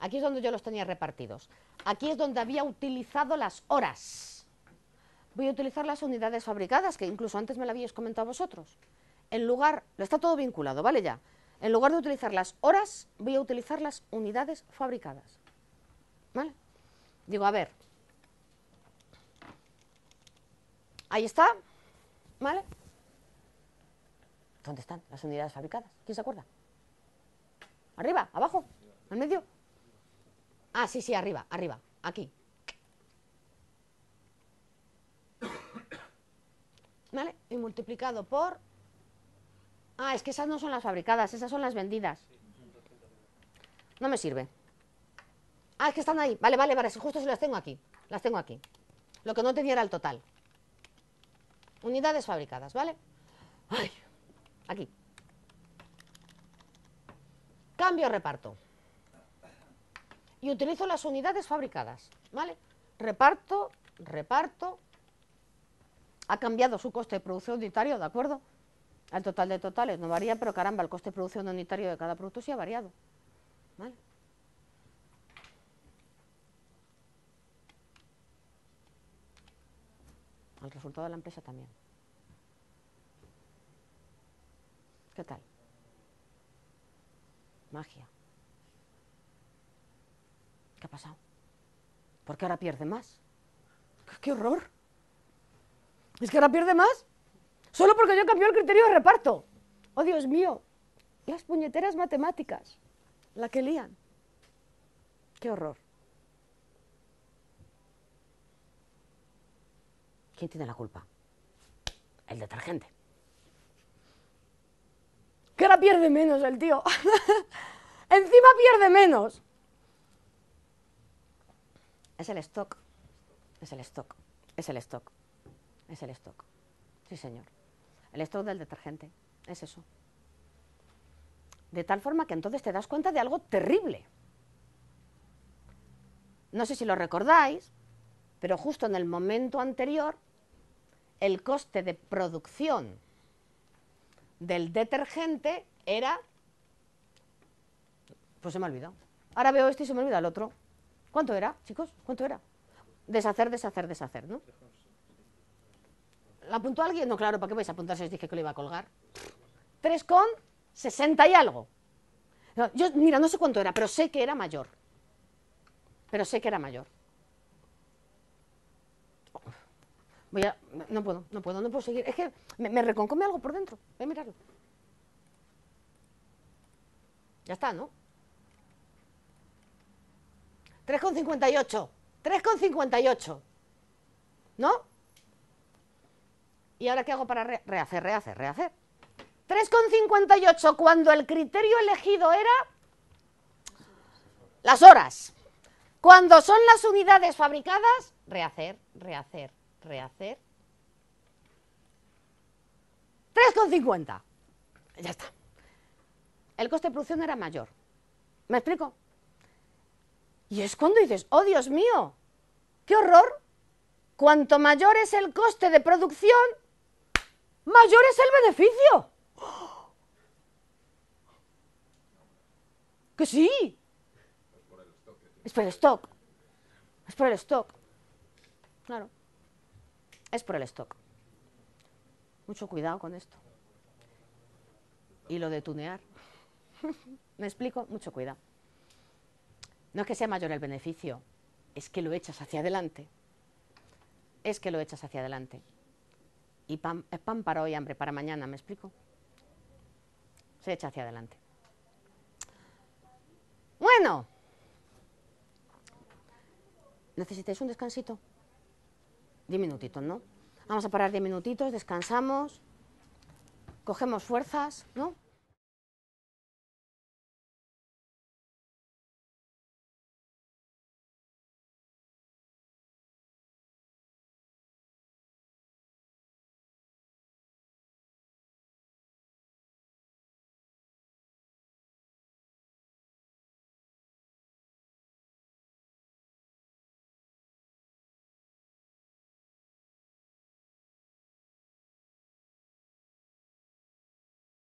Aquí es donde yo los tenía repartidos. Aquí es donde había utilizado las horas. Voy a utilizar las unidades fabricadas, que incluso antes me lo habíais comentado vosotros. En lugar, lo está todo vinculado, ¿vale ya? En lugar de utilizar las horas, voy a utilizar las unidades fabricadas. ¿Vale? Digo, a ver. Ahí está. ¿Vale? ¿Dónde están las unidades fabricadas? ¿Quién se acuerda? ¿Arriba? ¿Abajo? ¿Al medio? Ah, sí, sí, arriba, arriba, aquí. ¿Vale? Y multiplicado por... Ah, es que esas no son las fabricadas, esas son las vendidas. No me sirve. Ah, es que están ahí. Vale, vale, vale, justo si las tengo aquí. Las tengo aquí. Lo que no tenía era el total. Unidades fabricadas, ¿vale? Ay, aquí. Cambio reparto. Y utilizo las unidades fabricadas, ¿vale? Reparto, reparto. Ha cambiado su coste de producción unitario, ¿de acuerdo? Al total de totales no varía, pero caramba, el coste de producción unitario de cada producto sí ha variado. ¿Vale? al resultado de la empresa también. ¿Qué tal? Magia. ¿Qué ha pasado? ¿Por qué ahora pierde más? ¡Qué horror! ¿Es que ahora pierde más? Solo porque yo cambié el criterio de reparto. ¡Oh, Dios mío! Las puñeteras matemáticas. La que lían. ¡Qué horror! ¿Quién tiene la culpa? El detergente. Que ahora pierde menos el tío. Encima pierde menos. Es el stock. Es el stock. Es el stock. Es el stock. Sí, señor. El stock del detergente. Es eso. De tal forma que entonces te das cuenta de algo terrible. No sé si lo recordáis, pero justo en el momento anterior, el coste de producción del detergente era... Pues se me ha olvidado. Ahora veo este y se me olvida el otro. ¿Cuánto era, chicos? ¿Cuánto era? Deshacer, deshacer, deshacer, ¿no? ¿La apuntó alguien? No, claro, ¿para qué vais a apuntar si os dije que lo iba a colgar? 3,60 con y algo. Yo, mira, no sé cuánto era, pero sé que era mayor. Pero sé que era mayor. voy a, no puedo, no puedo, no puedo seguir. Es que me, reconcome algo por dentro. Voy a mirarlo. Ya está, ¿no? 3,58. 3,58. ¿No? ¿Y ahora qué hago para rehacer, rehacer, rehacer, rehacer? 3,58 cuando el criterio elegido era las horas. Cuando son las unidades fabricadas, rehacer, rehacer, rehacer. 3,50. Ya está. El coste de producción era mayor. ¿Me explico? Y es cuando dices, oh Dios mío, qué horror. Cuanto mayor es el coste de producción, mayor es el beneficio. Que sí. Es por el stock. Es por el stock. Claro es por el stock. Mucho cuidado con esto. Y lo de tunear. ¿Me explico? Mucho cuidado. No es que sea mayor el beneficio, es que lo echas hacia adelante. Es que lo echas hacia adelante. Y pan, para hoy, hambre para mañana, ¿me explico? Se echa hacia adelante. Bueno, ¿necesitáis un descansito? 10 minutitos, ¿no? Vamos a parar diez minutitos, descansamos, cogemos fuerzas, ¿no?